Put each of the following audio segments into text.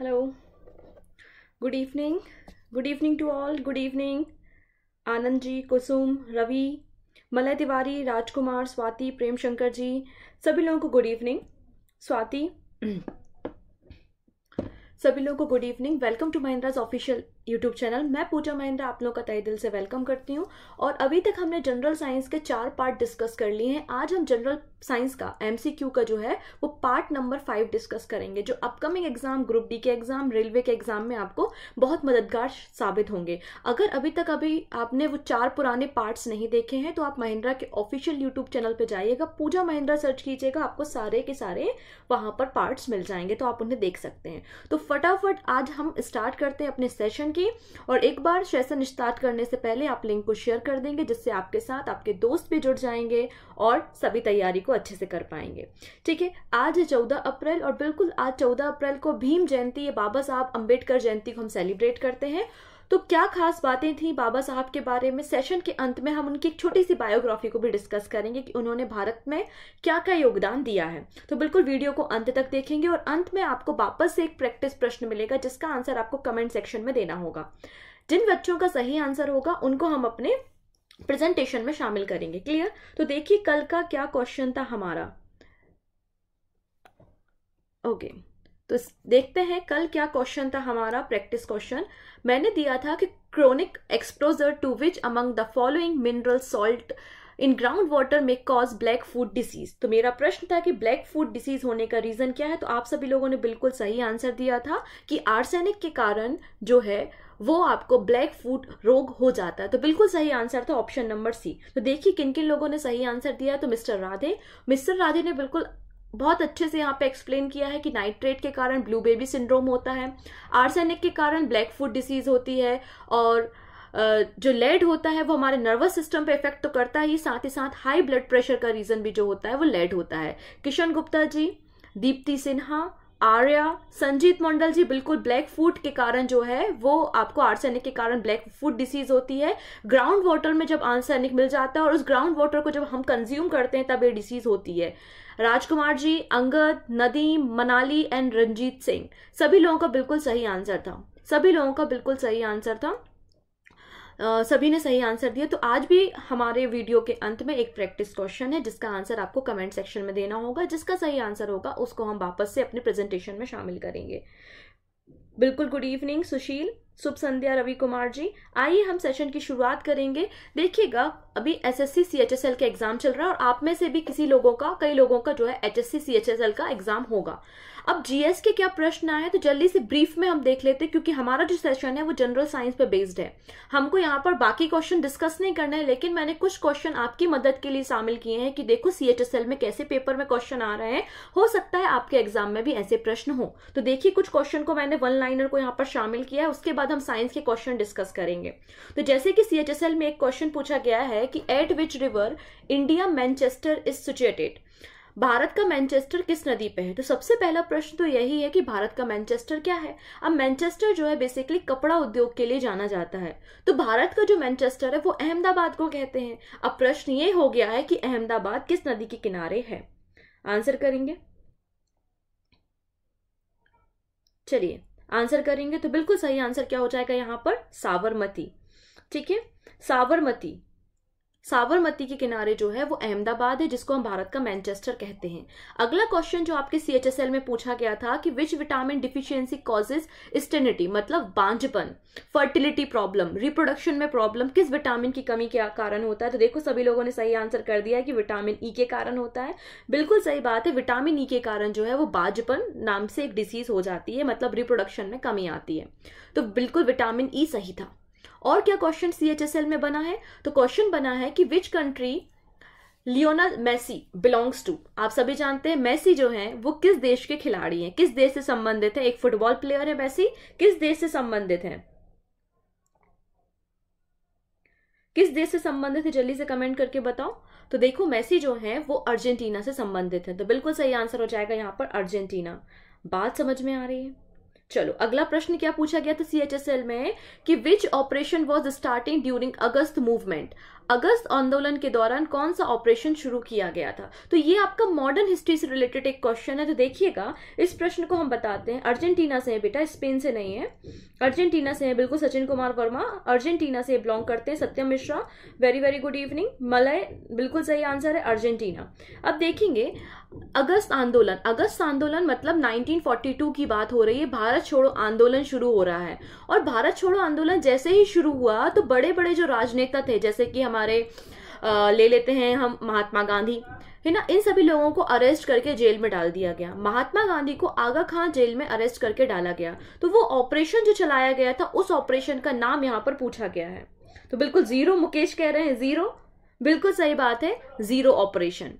Hello good evening good evening to all good evening Anand ji Kusum Ravi Malay Tiwari Rajkumar Swati Prem Shankar ji सभी लोगों को गुड इवनिंग स्वाति सभी लोगों को good evening welcome to Mahindra's official YouTube channel मैं पूजा महिंद्रा आप लोगों का तय दिल से वेलकम करती हूँ और अभी तक हमने जनरल साइंस के चार पार्ट डिस्कस कर लिए हैं आज हम जनरल साइंस का एमसीक्यू का जो है वो पार्ट नंबर फाइव डिस्कस करेंगे जो अपकमिंग एग्जाम ग्रुप डी के एग्जाम रेलवे के एग्जाम में आपको बहुत मददगार साबित होंगे अगर अभी तक अभी आपने वो चार पुराने पार्ट्स नहीं देखे हैं तो आप महिंद्रा के ऑफिशियल यूट्यूब चैनल पर जाइएगा पूजा महिंद्रा सर्च कीजिएगा आपको सारे के सारे वहां पर पार्ट्स मिल जाएंगे तो आप उन्हें देख सकते हैं तो फटाफट आज हम स्टार्ट करते हैं अपने सेशन जाएगी और एक बार सेशन स्टार्ट करने से पहले आप लिंक को शेयर कर देंगे जिससे आपके साथ आपके दोस्त भी जुड़ जाएंगे और सभी तैयारी को अच्छे से कर पाएंगे ठीक है आज चौदह अप्रैल और बिल्कुल आज चौदह अप्रैल को भीम जयंती या बाबा साहब अम्बेडकर जयंती को हम सेलिब्रेट करते हैं तो क्या खास बातें थी बाबा साहब के बारे में सेशन के अंत में हम उनकी एक छोटी सी बायोग्राफी को भी डिस्कस करेंगे कि उन्होंने भारत में क्या क्या योगदान दिया है तो बिल्कुल वीडियो को अंत तक देखेंगे और अंत में आपको वापस से एक प्रैक्टिस प्रश्न मिलेगा जिसका आंसर आपको कमेंट सेक्शन में देना होगा जिन बच्चों का सही आंसर होगा उनको हम अपने प्रेजेंटेशन में शामिल करेंगे क्लियर तो देखिए कल का क्या क्वेश्चन था हमारा ओके okay. तो देखते हैं कल क्या क्वेश्चन था हमारा प्रैक्टिस क्वेश्चन मैंने दिया था कि chronic exposure to which among the following mineral salt in ground water में कॉज ब्लैक फूड डिसीज तो मेरा प्रश्न था कि ब्लैक फूड डिसीज होने का रीजन क्या है तो आप सभी लोगों ने बिल्कुल सही आंसर दिया था कि आर्सेनिक के कारण जो है वो आपको ब्लैक फूड रोग हो जाता है तो बिल्कुल सही आंसर था ऑप्शन नंबर सी तो देखिए किन किन लोगों ने सही आंसर दिया तो मिस्टर राधे मिस्टर राधे ने बिल्कुल बहुत अच्छे से यहाँ पे एक्सप्लेन किया है कि नाइट्रेट के कारण ब्लू बेबी सिंड्रोम होता है आर्सेनिक के कारण ब्लैक फूड डिसीज होती है और जो लेड होता है वो हमारे नर्वस सिस्टम पे इफेक्ट तो करता ही साथ ही साथ हाई ब्लड प्रेशर का रीजन भी जो होता है वो लेड होता है किशन गुप्ता जी दीप्ति सिन्हा आर्या संजीत मंडल जी बिल्कुल ब्लैक फूड के कारण जो है वो आपको आर्सेनिक के कारण ब्लैक फूड डिसीज होती है ग्राउंड वाटर में जब आर्सेनिक मिल जाता है और उस ग्राउंड वाटर को जब हम कंज्यूम करते हैं तब ये डिसीज होती है राजकुमार जी अंगद नदीम मनाली एंड रंजीत सिंह सभी लोगों का बिल्कुल सही आंसर था सभी लोगों का बिल्कुल सही आंसर था Uh, सभी ने सही आंसर दिया तो आज भी हमारे वीडियो के अंत में एक प्रैक्टिस क्वेश्चन है जिसका आंसर आपको कमेंट सेक्शन में देना होगा जिसका सही आंसर होगा उसको हम वापस से अपने प्रेजेंटेशन में शामिल करेंगे बिल्कुल गुड इवनिंग सुशील शुभ संध्या रवि कुमार जी आइए हम सेशन की शुरुआत करेंगे देखिएगा अभी S S C C H S L का एग्जाम चल रहा है और आप में से भी किसी लोगों का कई लोगों का जो है H S C C H S L का एग्जाम होगा अब जीएस के क्या प्रश्न आए तो जल्दी से ब्रीफ में हम देख लेते हैं क्योंकि हमारा जो सेशन है वो जनरल साइंस पे बेस्ड है हमको यहाँ पर बाकी क्वेश्चन डिस्कस नहीं करना है लेकिन मैंने कुछ क्वेश्चन आपकी मदद के लिए शामिल किए हैं कि देखो सीएचएसएल में कैसे पेपर में क्वेश्चन आ रहे हैं हो सकता है आपके एग्जाम में भी ऐसे प्रश्न हो तो देखिए कुछ क्वेश्चन को मैंने वन लाइनर को यहाँ पर शामिल किया है उसके बाद हम साइंस के क्वेश्चन डिस्कस करेंगे तो जैसे कि सीएचएसएल में एक क्वेश्चन पूछा गया है कि at which river India Manchester is situated Bharat का मैनचेस्टर किस नदी पे है तो सबसे पहला प्रश्न तो यही है कि भारत का मैनचेस्टर क्या है अब मैनचेस्टर जो है बेसिकली कपड़ा उद्योग के लिए जाना जाता है तो भारत का जो मैनचेस्टर है वो अहमदाबाद को कहते हैं अब प्रश्न ये हो गया है कि अहमदाबाद किस नदी के किनारे है आंसर करेंगे चलिए आंसर करेंगे तो बिल्कुल सही आंसर क्या हो जाएगा यहां पर साबरमती ठीक है साबरमती साबरमती के किनारे जो है वो अहमदाबाद है जिसको हम भारत का मैनचेस्टर कहते हैं अगला क्वेश्चन जो आपके सी में पूछा गया था कि which vitamin deficiency causes sterility मतलब बांझपन फर्टिलिटी प्रॉब्लम रिप्रोडक्शन में प्रॉब्लम किस विटामिन की कमी के कारण होता है तो देखो सभी लोगों ने सही आंसर कर दिया है कि विटामिन ई e के कारण होता है बिल्कुल सही बात है विटामिन ई e के कारण जो है वो बांझपन नाम से एक डिसीज हो जाती है मतलब रिप्रोडक्शन में कमी आती है तो बिल्कुल विटामिन ई e सही था और क्या क्वेश्चन सी में बना है तो क्वेश्चन बना है कि which country Lionel Messi belongs to आप सभी जानते हैं मेसी जो है वो किस देश के खिलाड़ी हैं किस देश से संबंधित है एक फुटबॉल प्लेयर है मेसी किस देश से संबंधित है किस देश से संबंधित है जल्दी से कमेंट करके बताओ तो देखो मेसी जो है वो अर्जेंटीना से संबंधित है तो बिल्कुल सही आंसर हो जाएगा यहां पर अर्जेंटीना बात समझ में आ रही है चलो अगला प्रश्न क्या पूछा गया था सी में कि which operation was starting during August movement अगस्त आंदोलन के दौरान कौन सा ऑपरेशन शुरू किया गया था तो ये आपका मॉडर्न हिस्ट्री से रिलेटेड एक क्वेश्चन है तो देखिएगा इस प्रश्न को हम बताते हैं अर्जेंटीना से है बेटा स्पेन से नहीं है अर्जेंटीना से है बिल्कुल सचिन कुमार वर्मा अर्जेंटीना से बिलोंग करते हैं Satyam Mishra very very good evening Malay बिल्कुल सही आंसर है अर्जेंटीना अब देखेंगे अगस्त आंदोलन अगस्त आंदोलन मतलब 1942 की बात हो रही है भारत छोड़ो आंदोलन शुरू हो रहा है और भारत छोड़ो आंदोलन जैसे ही शुरू हुआ तो बड़े बड़े जो राजनेता थे जैसे कि हमारे हमारे ले लेते हैं हम महात्मा गांधी है ना इन सभी लोगों को अरेस्ट करके जेल में डाल दिया गया महात्मा गांधी को आगा खान जेल में अरेस्ट करके डाला गया तो वो ऑपरेशन जो चलाया गया था उस ऑपरेशन का नाम यहाँ पर पूछा गया है तो बिल्कुल जीरो मुकेश कह रहे हैं जीरो बिल्कुल सही बात है zero operation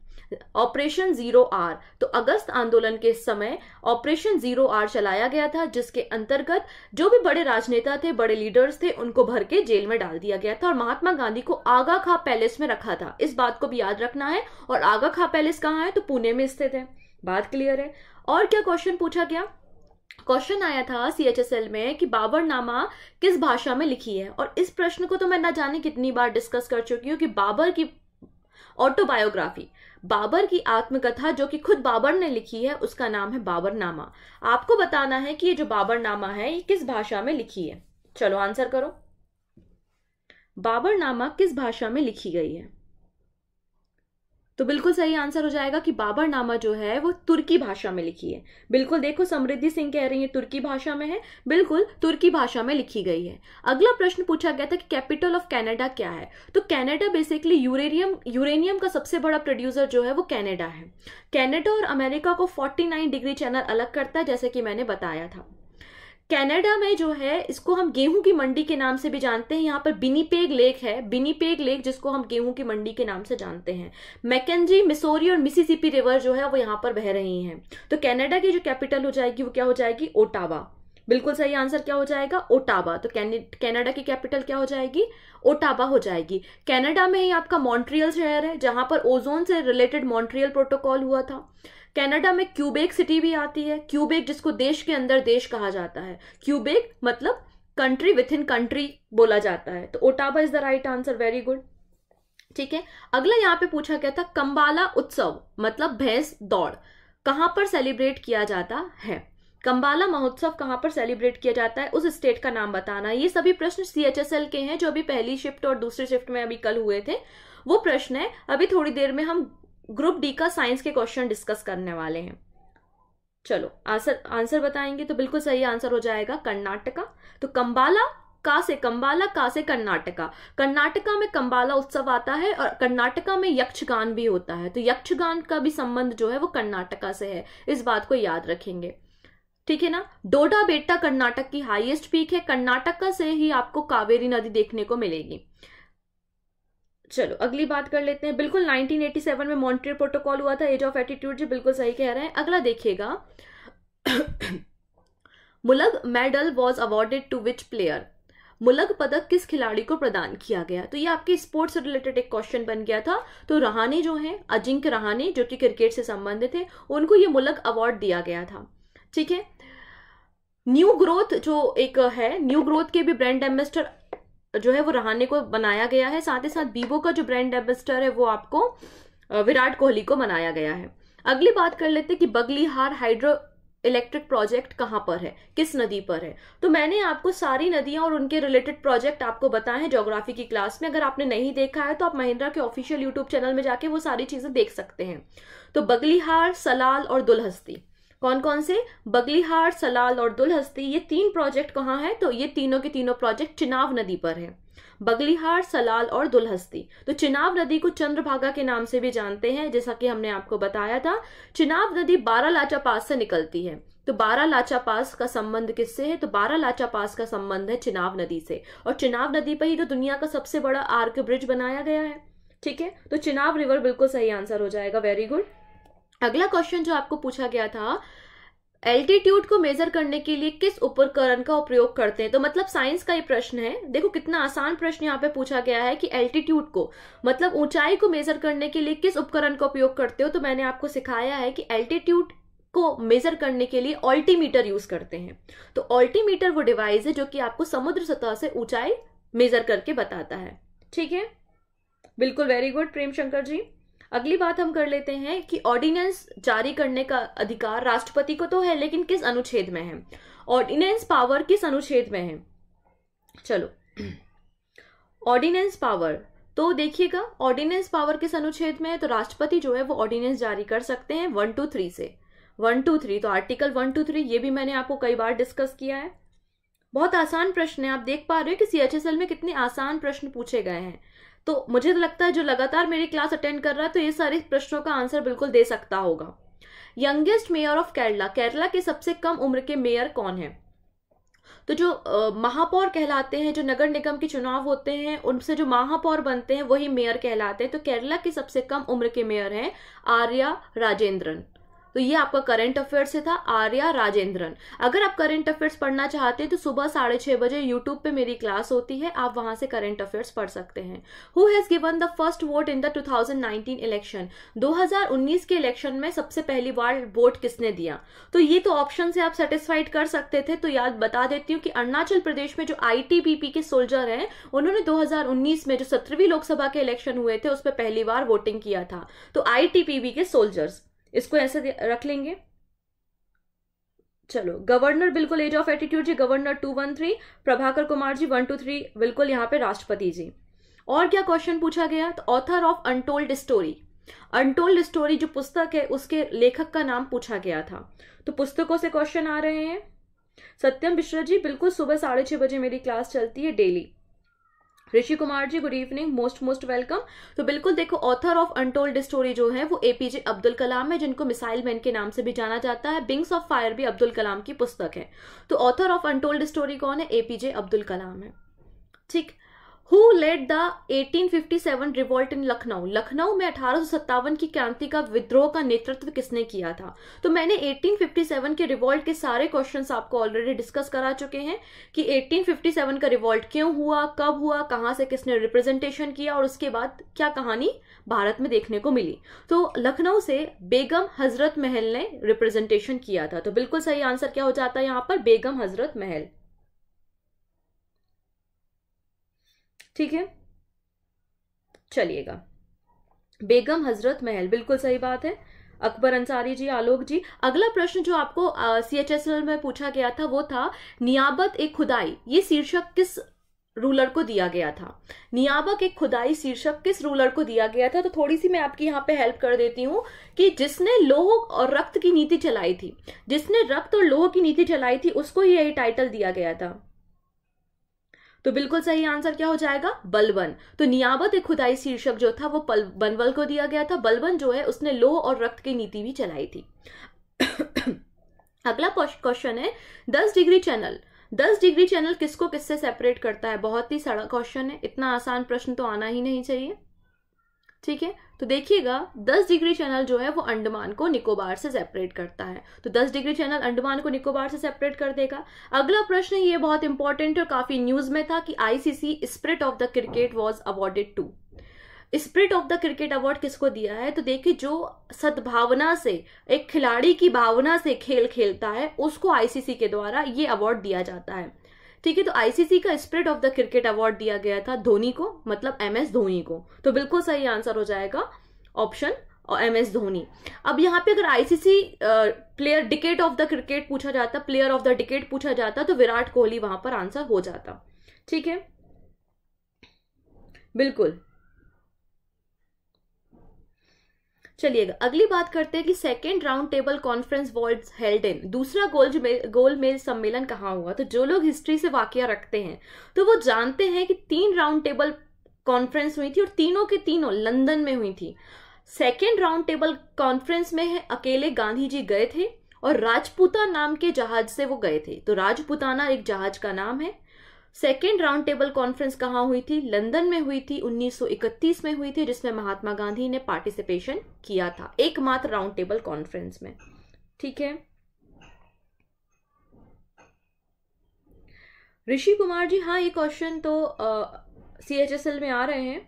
operation zero hour तो अगस्त आंदोलन के समय ऑपरेशन जीरो आर चलाया गया था जिसके अंतर्गत जो भी बड़े राजनेता थे बड़े लीडर्स थे उनको भर के जेल में डाल दिया गया था और महात्मा गांधी को आगा खा पैलेस में रखा था इस बात को भी याद रखना है और आगा खा पैलेस कहाँ है तो पुणे में स्थित है बात क्लियर है और क्या क्वेश्चन पूछा गया क्वेश्चन आया था सीएचएसएल में कि बाबरनामा किस भाषा में लिखी है और इस प्रश्न को तो मैं ना जाने कितनी बार डिस्कस कर चुकी हूँ कि बाबर की ऑटोबायोग्राफी बाबर की आत्मकथा जो कि खुद बाबर ने लिखी है उसका नाम है बाबरनामा आपको बताना है कि ये जो बाबरनामा है ये किस भाषा में लिखी है चलो आंसर करो बाबरनामा किस भाषा में लिखी गई है तो बिल्कुल सही आंसर हो जाएगा कि बाबर नामा जो है वो तुर्की भाषा में लिखी है बिल्कुल देखो समृद्धि सिंह कह रही है तुर्की भाषा में है बिल्कुल तुर्की भाषा में लिखी गई है अगला प्रश्न पूछा गया था कि कैपिटल ऑफ कैनेडा क्या है तो कैनेडा बेसिकली यूरेनियम यूरेनियम का सबसे बड़ा प्रोड्यूसर जो है वो कैनेडा है कैनेडा और अमेरिका को फोर्टी डिग्री चैनल अलग करता है जैसे कि मैंने बताया था कनाडा में जो है इसको हम गेहूं की मंडी के नाम से भी जानते हैं यहाँ पर बिनीपेग लेक है बिनीपेग लेक जिसको हम गेहूं की मंडी के नाम से जानते हैं मैकेजी मिसोरी और मिसिसिपी रिवर जो है वो यहाँ पर बह रही हैं तो कनाडा की जो कैपिटल हो जाएगी वो क्या हो जाएगी ओटावा बिल्कुल सही आंसर क्या हो जाएगा ओटावा तो कैनेडा की कैपिटल क्या हो जाएगी ओटावा हो जाएगी कैनेडा में ही आपका मॉन्ट्रियल शहर है जहां पर ओजोन से रिलेटेड मॉन्ट्रियल प्रोटोकॉल हुआ था कनाडा में क्यूबेक सिटी भी आती है क्यूबेक जिसको देश के अंदर देश कहा जाता है क्यूबेक मतलब कंट्री विथ इन कंट्री बोला जाता है तो Ottawa is the right answer very good ठीक है अगला यहाँ पे पूछा गया था कंबाला उत्सव मतलब भैंस दौड़ कहां पर सेलिब्रेट किया जाता है कंबाला महोत्सव कहां पर सेलिब्रेट किया जाता है उस स्टेट का नाम बताना ये सभी प्रश्न सी के हैं जो अभी पहली शिफ्ट और दूसरी शिफ्ट में अभी कल हुए थे वो प्रश्न है अभी थोड़ी देर में हम ग्रुप डी का साइंस के क्वेश्चन डिस्कस करने वाले हैं चलो आंसर आंसर बताएंगे तो बिल्कुल सही आंसर हो जाएगा कर्नाटका तो कंबाला का से कंबाला का से कर्नाटका कर्नाटका में कंबाला उत्सव आता है और कर्नाटका में यक्षगान भी होता है तो यक्षगान का भी संबंध जो है वो कर्नाटका से है इस बात को याद रखेंगे ठीक है ना डोडा बेटा कर्नाटक की हाईएस्ट पीक है कर्नाटका से ही आपको कावेरी नदी देखने को मिलेगी चलो अगली बात कर लेते हैं बिल्कुल 1987 में मॉन्ट्रियल प्रोटोकॉल हुआ था एज ऑफ एटीट्यूड जी बिल्कुल सही कह रहे हैं अगला देखिएगा मुलग medal was awarded to which player मुलग पदक किस खिलाड़ी को प्रदान किया गया तो ये आपके स्पोर्ट्स से रिलेटेड एक क्वेश्चन बन गया था तो रहाने जो हैं अजिंक्य रहाने जो कि क्रिकेट से संबंधित है उनको ये मुलग अवार्ड दिया गया था ठीक है न्यू ग्रोथ जो एक है न्यू ग्रोथ के भी ब्रांड एम्बेसडर जो है वो रहाने को बनाया गया है साथ ही साथ बीबो का जो ब्रांड एम्बेसडर है वो आपको विराट कोहली को बनाया गया है अगली बात कर लेते हैं कि बगलीहार हाइड्रो इलेक्ट्रिक प्रोजेक्ट कहाँ पर है किस नदी पर है तो मैंने आपको सारी नदियां और उनके रिलेटेड प्रोजेक्ट आपको बताए हैं ज्योग्राफी की क्लास में अगर आपने नहीं देखा है तो आप महिंद्रा के ऑफिशियल यूट्यूब चैनल में जाके वो सारी चीजें देख सकते हैं तो बगलीहार सलाल और दुलहस्ती कौन कौन से बगलीहार सलाल और दुलहस्ती ये तीन प्रोजेक्ट कहाँ है तो ये तीनों के तीनों प्रोजेक्ट चिनाव नदी पर है बगलीहार सलाल और दुलहस्ती तो चिनाव नदी को चंद्रभागा के नाम से भी जानते हैं जैसा कि हमने आपको बताया था चिनाव नदी बारह लाचा पास से निकलती है तो बारह लाचा पास का संबंध किससे है तो बारह लाचा पास का संबंध है चिनाव नदी से और चिनाव नदी पर ही तो दुनिया का सबसे बड़ा आर्क ब्रिज बनाया गया है ठीक है तो चिनाव रिवर बिल्कुल सही आंसर हो जाएगा वेरी गुड अगला क्वेश्चन जो आपको पूछा गया था एल्टीट्यूड को मेजर करने के लिए किस उपकरण का उपयोग करते हैं तो मतलब साइंस का ये प्रश्न है देखो कितना आसान प्रश्न यहाँ पे पूछा गया है कि एल्टीट्यूड को मतलब ऊंचाई को मेजर करने के लिए किस उपकरण का उपयोग करते हो तो मैंने आपको सिखाया है कि एल्टीट्यूड को मेजर करने के लिए ऑल्टीमीटर यूज करते हैं तो ऑल्टीमीटर वो डिवाइस है जो कि आपको समुद्र सतह से ऊंचाई मेजर करके बताता है ठीक है बिल्कुल वेरी गुड प्रेम शंकर जी अगली बात हम कर लेते हैं कि ऑर्डिनेंस जारी करने का अधिकार राष्ट्रपति को तो है लेकिन किस अनुच्छेद में है ऑर्डिनेंस पावर किस अनुच्छेद में है चलो ऑर्डिनेंस पावर तो देखिएगा ऑर्डिनेंस पावर किस अनुच्छेद में है तो राष्ट्रपति जो है वो ऑर्डिनेंस जारी कर सकते हैं वन टू थ्री से वन टू थ्री तो आर्टिकल वन टू थ्री ये भी मैंने आपको कई बार डिस्कस किया है बहुत आसान प्रश्न है आप देख पा रहे हो कि सी में कितने आसान प्रश्न पूछे गए हैं तो मुझे तो लगता है जो लगातार मेरी क्लास अटेंड कर रहा है तो ये सारे प्रश्नों का आंसर बिल्कुल दे सकता होगा youngest mayor of Kerala Kerala के सबसे कम उम्र के मेयर कौन है तो जो महापौर कहलाते हैं जो नगर निगम के चुनाव होते हैं उनसे जो महापौर बनते हैं वही मेयर कहलाते हैं तो केरला के सबसे कम उम्र के मेयर हैं आर्या राजेंद्रन तो ये आपका करंट अफेयर्स से था आर्या राजेंद्रन अगर आप करंट अफेयर्स पढ़ना चाहते हैं तो सुबह साढ़े छह बजे यूट्यूब पे मेरी क्लास होती है आप वहां से करंट अफेयर्स पढ़ सकते हैं who has given the first vote in the 2019 election 2019 के इलेक्शन में सबसे पहली बार वोट किसने दिया तो ये तो ऑप्शन से आप सेटिस्फाइड कर सकते थे तो याद बता देती हूँ कि अरुणाचल प्रदेश में जो आईटीबीपी के सोल्जर हैं उन्होंने 2019 में जो सत्रहवीं लोकसभा के इलेक्शन हुए थे उस पर पहली बार वोटिंग किया था तो आईटीबीपी के सोल्जर्स इसको ऐसे रख लेंगे चलो गवर्नर बिल्कुल age of attitude ji governor two one three Prabhakar Kumar ji one two three बिल्कुल यहाँ पे राष्ट्रपति जी और क्या क्वेश्चन पूछा गया तो author of untold story untold story जो पुस्तक है उसके लेखक का नाम पूछा गया था तो पुस्तकों से क्वेश्चन आ रहे हैं सत्यम मिश्रा जी बिल्कुल सुबह साढ़े छह बजे मेरी क्लास चलती है daily Rishi Kumar ji good evening most most welcome तो बिल्कुल देखो ऑथर ऑफ अनटोल्ड स्टोरी जो है वो एपीजे अब्दुल कलाम है जिनको मिसाइल मैन के नाम से भी जाना जाता है बिंग्स ऑफ फायर भी अब्दुल कलाम की पुस्तक है तो ऑथर ऑफ अनटोल्ड स्टोरी कौन है एपीजे अब्दुल कलाम है ठीक who led the 1857 revolt in Lucknow Lucknow में अठारह की क्रांति का विद्रोह का नेतृत्व किसने किया था तो मैंने 1857 के रिवोल्ट के सारे क्वेश्चन आपको ऑलरेडी डिस्कस करा चुके हैं कि 1857 का रिवोल्ट क्यों हुआ कब हुआ कहाँ से किसने रिप्रेजेंटेशन किया और उसके बाद क्या कहानी भारत में देखने को मिली तो लखनऊ से बेगम हजरत महल ने रिप्रेजेंटेशन किया था तो बिल्कुल सही आंसर क्या हो जाता है यहाँ पर बेगम हजरत महल ठीक है चलिएगा बेगम हजरत महल बिल्कुल सही बात है अकबर अंसारी जी आलोक जी अगला प्रश्न जो आपको सी एच एस एल में पूछा गया था वो था नियाबत एक खुदाई ये शीर्षक किस रूलर को दिया गया था नियाबक एक खुदाई शीर्षक किस रूलर को दिया गया था तो थोड़ी सी मैं आपकी यहाँ पे हेल्प कर देती हूँ कि जिसने लोह और रक्त की नीति चलाई थी जिसने रक्त और लोह की नीति चलाई थी उसको यही टाइटल दिया गया था तो बिल्कुल सही आंसर क्या हो जाएगा बलबन तो नियाबत एक खुदाई शीर्षक जो था वो बनवल को दिया गया था बलबन जो है उसने लोह और रक्त की नीति भी चलाई थी अगला क्वेश्चन है दस डिग्री चैनल दस डिग्री चैनल किसको किससे सेपरेट करता है बहुत ही सड़क क्वेश्चन है इतना आसान प्रश्न तो आना ही नहीं चाहिए ठीक है तो देखिएगा 10 डिग्री चैनल जो है वो अंडमान को निकोबार से सेपरेट करता है तो 10 डिग्री चैनल अंडमान को निकोबार से सेपरेट कर देगा अगला प्रश्न ये बहुत इंपॉर्टेंट और काफी न्यूज में था कि ICC spirit of the cricket was awarded to spirit of the cricket award किसको दिया है तो देखिए जो सद्भावना से एक खिलाड़ी की भावना से खेल खेलता है उसको आईसीसी के द्वारा ये अवार्ड दिया जाता है ठीक है तो आईसीसी का spirit of the cricket award दिया गया था धोनी को मतलब एम एस धोनी को तो बिल्कुल सही आंसर हो जाएगा ऑप्शन और एम एस धोनी अब यहाँ पे अगर आईसीसी प्लेयर डिकेट ऑफ द क्रिकेट पूछा जाता प्लेयर ऑफ द डिकेट पूछा जाता तो विराट कोहली वहां पर आंसर हो जाता ठीक है बिल्कुल चलिएगा अगली बात करते हैं कि second round table conference world held in दूसरा गोल गोल मेल सम्मेलन कहाँ हुआ तो जो लोग हिस्ट्री से वाक्य रखते हैं तो वो जानते हैं कि तीन राउंड टेबल कॉन्फ्रेंस हुई थी और तीनों के तीनों लंदन में हुई थी सेकेंड राउंड टेबल कॉन्फ्रेंस में अकेले गांधी जी गए थे और राजपूता नाम के जहाज से वो गए थे तो राजपूताना एक जहाज का नाम है सेकेंड राउंड टेबल कॉन्फ्रेंस कहाँ हुई थी लंदन में हुई थी 1931 में हुई थी जिसमें महात्मा गांधी ने पार्टिसिपेशन किया था एकमात्र राउंड टेबल कॉन्फ्रेंस में ठीक है ऋषि कुमार जी हाँ ये क्वेश्चन तो सी uh, में आ रहे हैं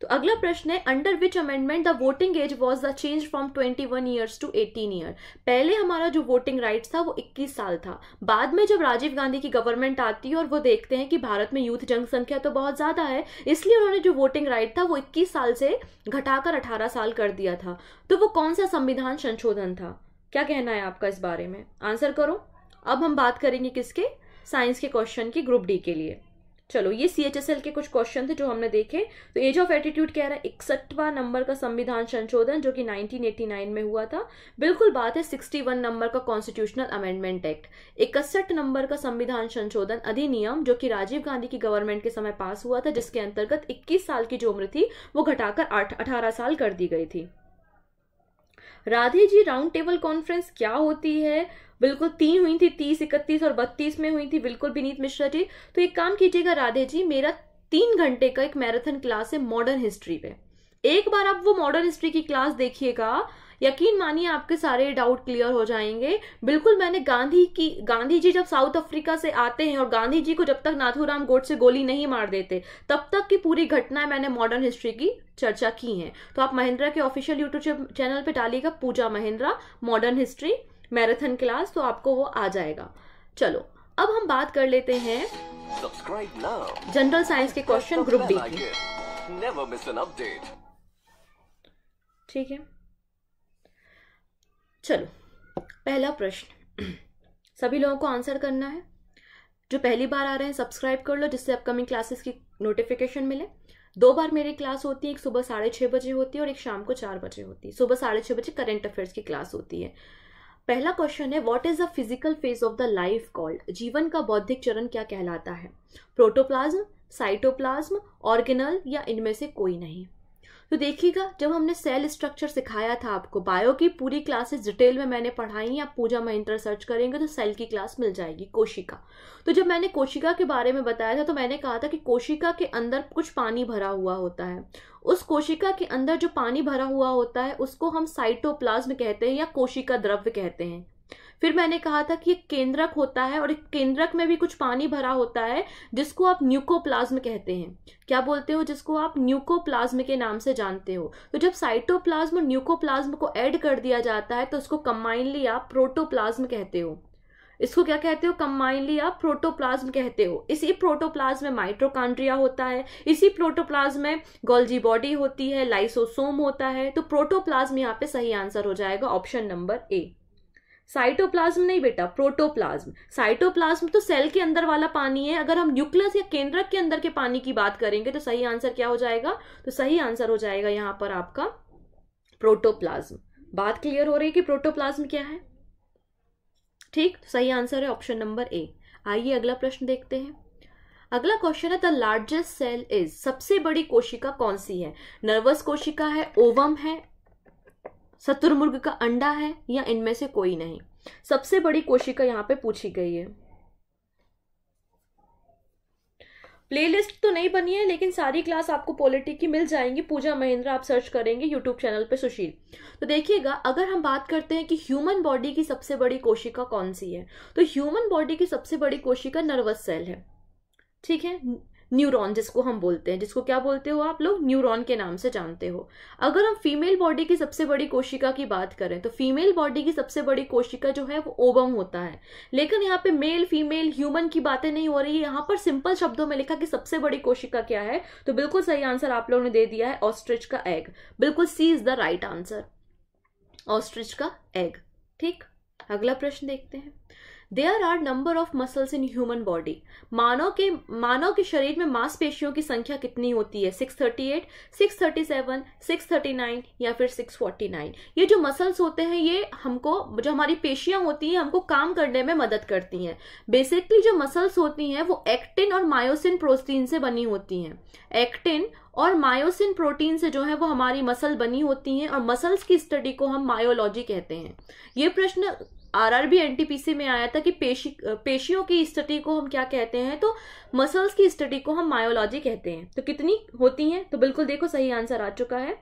तो अगला प्रश्न है under which amendment the voting age was the change from twenty one years to eighteen year पहले हमारा जो वोटिंग राइट्स था वो इक्कीस साल था बाद में जब राजीव गांधी की गवर्नमेंट आती है और वो देखते हैं कि भारत में यूथ जनसंख्या तो बहुत ज़्यादा है इसलिए उन्होंने जो वोटिंग राइट था वो इक्कीस साल से घटाकर अठारह साल कर दिया था तो वो कौन सा संविधान संशोधन था क्या कहना है आपका इस बारे में आंसर करो अब हम बात करेंगे किसके साइंस के क्वेश्चन की ग्रुप डी के लिए चलो ये सी एच एस एल के कुछ क्वेश्चन थे जो हमने देखे तो एज ऑफ एटीट्यूड कह रहा है इकसठवा नंबर का संविधान संशोधन जो कि 1989 में हुआ था बिल्कुल बात है 61 नंबर का कॉन्स्टिट्यूशनल अमेंडमेंट एक्ट इकसठ नंबर का संविधान संशोधन अधिनियम जो कि राजीव गांधी की गवर्नमेंट के समय पास हुआ था जिसके अंतर्गत इक्कीस साल की जो उम्र थी वो घटाकर अठारह साल कर दी गई थी Radhe ji round table conference क्या होती है बिल्कुल तीन हुई थी तीस इकतीस और बत्तीस में हुई थी बिल्कुल विनीत मिश्रा जी तो एक काम कीजिएगा राधे जी मेरा तीन घंटे का एक मैराथन क्लास है मॉडर्न हिस्ट्री पे एक बार आप वो मॉडर्न हिस्ट्री की क्लास देखिएगा यकीन मानिए आपके सारे डाउट क्लियर हो जाएंगे बिल्कुल मैंने गांधी की गांधी जी जब साउथ अफ्रीका से आते हैं और गांधी जी को जब तक नाथूराम से गोली नहीं मार देते तब तक की पूरी घटनाएं मैंने मॉडर्न हिस्ट्री की चर्चा की है तो आप महिंद्रा के ऑफिशियल यूट्यूब चैनल पर डालिएगा Pooja Mahindra modern history marathon class तो आपको वो आ जाएगा चलो अब हम बात कर लेते हैं जनरल साइंस के क्वेश्चन ग्रुप डी की ठीक है चलो पहला प्रश्न सभी लोगों को आंसर करना है जो पहली बार आ रहे हैं सब्सक्राइब कर लो जिससे अपकमिंग क्लासेस की नोटिफिकेशन मिले दो बार मेरी क्लास होती है एक सुबह साढ़े छः बजे होती है और एक शाम को चार बजे होती है सुबह साढ़े छः बजे करेंट अफेयर्स की क्लास होती है पहला क्वेश्चन है what is the physical phase of the life called जीवन का बौद्धिक चरण क्या कहलाता है प्रोटोप्लाज्म साइटोप्लाज्म ऑर्गेनल या इनमें से कोई नहीं तो देखिएगा जब हमने सेल स्ट्रक्चर सिखाया था आपको बायो की पूरी क्लासेस डिटेल में मैंने पढ़ाई हैं आप पूजा महिंद्रा सर्च करेंगे तो सेल की क्लास मिल जाएगी कोशिका तो जब मैंने कोशिका के बारे में बताया था तो मैंने कहा था कि कोशिका के अंदर कुछ पानी भरा हुआ होता है उस कोशिका के अंदर जो पानी भरा हुआ होता है उसको हम साइटोप्लाज्म कहते हैं या कोशिका द्रव्य कहते हैं फिर मैंने कहा था कि एक केंद्रक होता है और एक केंद्रक में भी कुछ पानी भरा होता है जिसको आप न्यूकोप्लाज्म कहते हैं क्या बोलते हो जिसको आप न्यूकोप्लाज्म के नाम से जानते हो तो जब साइटोप्लाज्म और न्यूकोप्लाज्म को ऐड कर दिया जाता है तो उसको कम्बाइनली आप प्रोटोप्लाज्म कहते हो इसको क्या कहते हो कम्बाइनली आप प्रोटोप्लाज्म कहते हो इसी प्रोटोप्लाज्म में माइट्रोकांड्रिया होता है इसी प्रोटोप्लाज्म में गोल्जी बॉडी होती है लाइसोसोम होता है तो प्रोटोप्लाज्म यहाँ पे सही आंसर हो जाएगा ऑप्शन नंबर ए साइटोप्लाज्म नहीं बेटा प्रोटोप्लाज्म साइटोप्लाज्म तो सेल के अंदर वाला पानी है अगर हम न्यूक्लियस या केंद्रक के अंदर के पानी की बात करेंगे तो सही आंसर क्या हो जाएगा तो सही आंसर हो जाएगा यहाँ पर आपका प्रोटोप्लाज्म बात क्लियर हो रही है कि प्रोटोप्लाज्म क्या है ठीक तो सही आंसर है ऑप्शन नंबर ए आइए अगला प्रश्न देखते हैं अगला क्वेश्चन है द लार्जेस्ट सेल इज सबसे बड़ी कोशिका कौन सी है नर्वस कोशिका है ओवम है शत्रुमुर्ग का अंडा है या इनमें से कोई नहीं सबसे बड़ी कोशिका यहाँ पे पूछी गई है प्लेलिस्ट तो नहीं बनी है लेकिन सारी क्लास आपको पॉलिटिक की मिल जाएंगी पूजा महेंद्र आप सर्च करेंगे यूट्यूब चैनल पे सुशील तो देखिएगा अगर हम बात करते हैं कि ह्यूमन बॉडी की सबसे बड़ी कोशिका कौन सी है तो ह्यूमन बॉडी की सबसे बड़ी कोशिका नर्वस सेल है ठीक है न्यूरॉन जिसको हम बोलते हैं जिसको क्या बोलते हो आप लोग न्यूरॉन के नाम से जानते हो अगर हम फीमेल बॉडी की सबसे बड़ी कोशिका की बात करें तो फीमेल बॉडी की सबसे बड़ी कोशिका जो है वो ओबम होता है लेकिन यहाँ पे मेल फीमेल ह्यूमन की बातें नहीं हो रही है यहाँ पर सिंपल शब्दों में लिखा कि सबसे बड़ी कोशिका क्या है तो बिल्कुल सही आंसर आप लोगों ने दे दिया है ऑस्ट्रिच का एग बिल्कुल C is the right answer ostrich का एग ठीक अगला प्रश्न देखते हैं there are number of muscles in human body मानव के मानव के शरीर में मांसपेशियों की संख्या कितनी होती है 638, 637, 639 या फिर 649 ये जो मसल्स होते हैं ये हमको जो हमारी पेशियां होती हैं हमको काम करने में मदद करती हैं बेसिकली जो मसल्स होती हैं वो एक्टिन और मायोसिन प्रोटीन से बनी होती हैं एक्टिन और मायोसिन प्रोटीन से जो है वो हमारी मसल बनी होती हैं और मसल्स की स्टडी को हम मायोलॉजी कहते हैं ये प्रश्न आरआरबी एनटीपीसी में आया था कि पेशी पेशियों की स्टडी को हम क्या कहते हैं तो मसल्स की स्टडी को हम मायोलॉजी कहते हैं तो कितनी होती हैं तो बिल्कुल देखो सही आंसर आ चुका है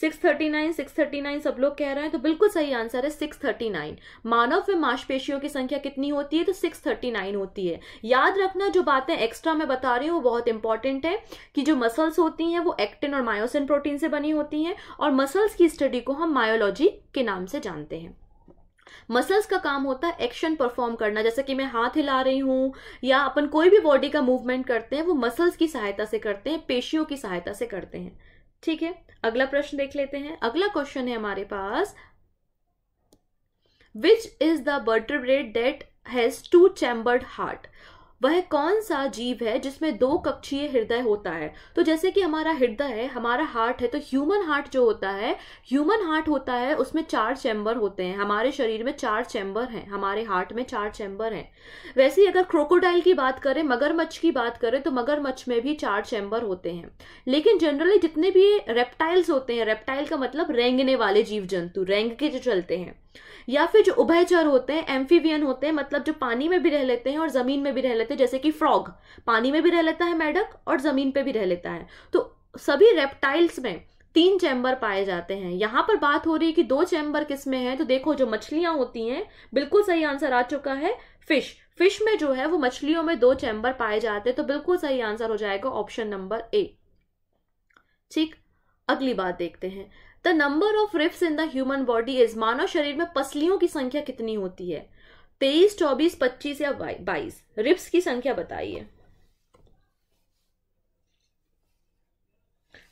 six thirty nine six thirty nine सब लोग कह रहे हैं तो बिल्कुल सही आंसर है सिक्स थर्टी नाइन मानव में मांसपेशियों की संख्या कितनी होती है तो सिक्स थर्टी नाइन होती है याद रखना जो बातें एक्स्ट्रा मैं बता रही हूँ वो बहुत इंपॉर्टेंट है कि जो मसल्स होती हैं वो एक्टिन और मायोसिन प्रोटीन से बनी होती हैं और मसल्स की स्टडी को हम मायोलॉजी के नाम से जानते हैं मसल्स का काम होता है एक्शन परफॉर्म करना जैसे कि मैं हाथ हिला रही हूं या अपन कोई भी बॉडी का मूवमेंट करते हैं वो मसल्स की सहायता से करते हैं पेशियों की सहायता से करते हैं ठीक है अगला प्रश्न देख लेते हैं अगला क्वेश्चन है हमारे पास which is the bird that has two chambered heart वह कौन सा जीव है जिसमें दो कक्षीय हृदय होता है तो जैसे कि हमारा हृदय है हमारा हार्ट है तो ह्यूमन हार्ट जो होता है ह्यूमन हार्ट होता है उसमें चार चैम्बर होते हैं हमारे शरीर में चार चैम्बर हैं हमारे हार्ट में चार चैम्बर हैं वैसे ही अगर क्रोकोडाइल की बात करें मगरमच्छ की बात करें तो मगरमच्छ में भी चार चैम्बर होते हैं लेकिन जनरली जितने भी रेप्टाइल्स होते हैं रेप्टाइल का मतलब रेंगने वाले जीव जंतु रेंग के जो चलते हैं या फिर जो उभयचर होते हैं एम्फीवियन होते हैं मतलब जो पानी में भी रह लेते हैं और ज़मीन में भी रह लेते हैं जैसे कि फ्रॉग पानी में भी रह लेता है मेढक और ज़मीन पे भी रह लेता है तो सभी रेप्टाइल्स में तीन चैम्बर पाए जाते हैं यहां पर बात हो रही है कि दो चैम्बर किस में है तो देखो जो मछलियां होती हैं बिल्कुल सही आंसर आ चुका है फिश फिश में जो है वो मछलियों में दो चैम्बर पाए जाते हैं तो बिल्कुल सही आंसर हो जाएगा ऑप्शन नंबर ए ठीक अगली बात देखते हैं the number of ribs in the human body is मानव शरीर में पसलियों की संख्या कितनी होती है तेईस चौबीस पच्चीस या बाईस रिप्स की संख्या बताइए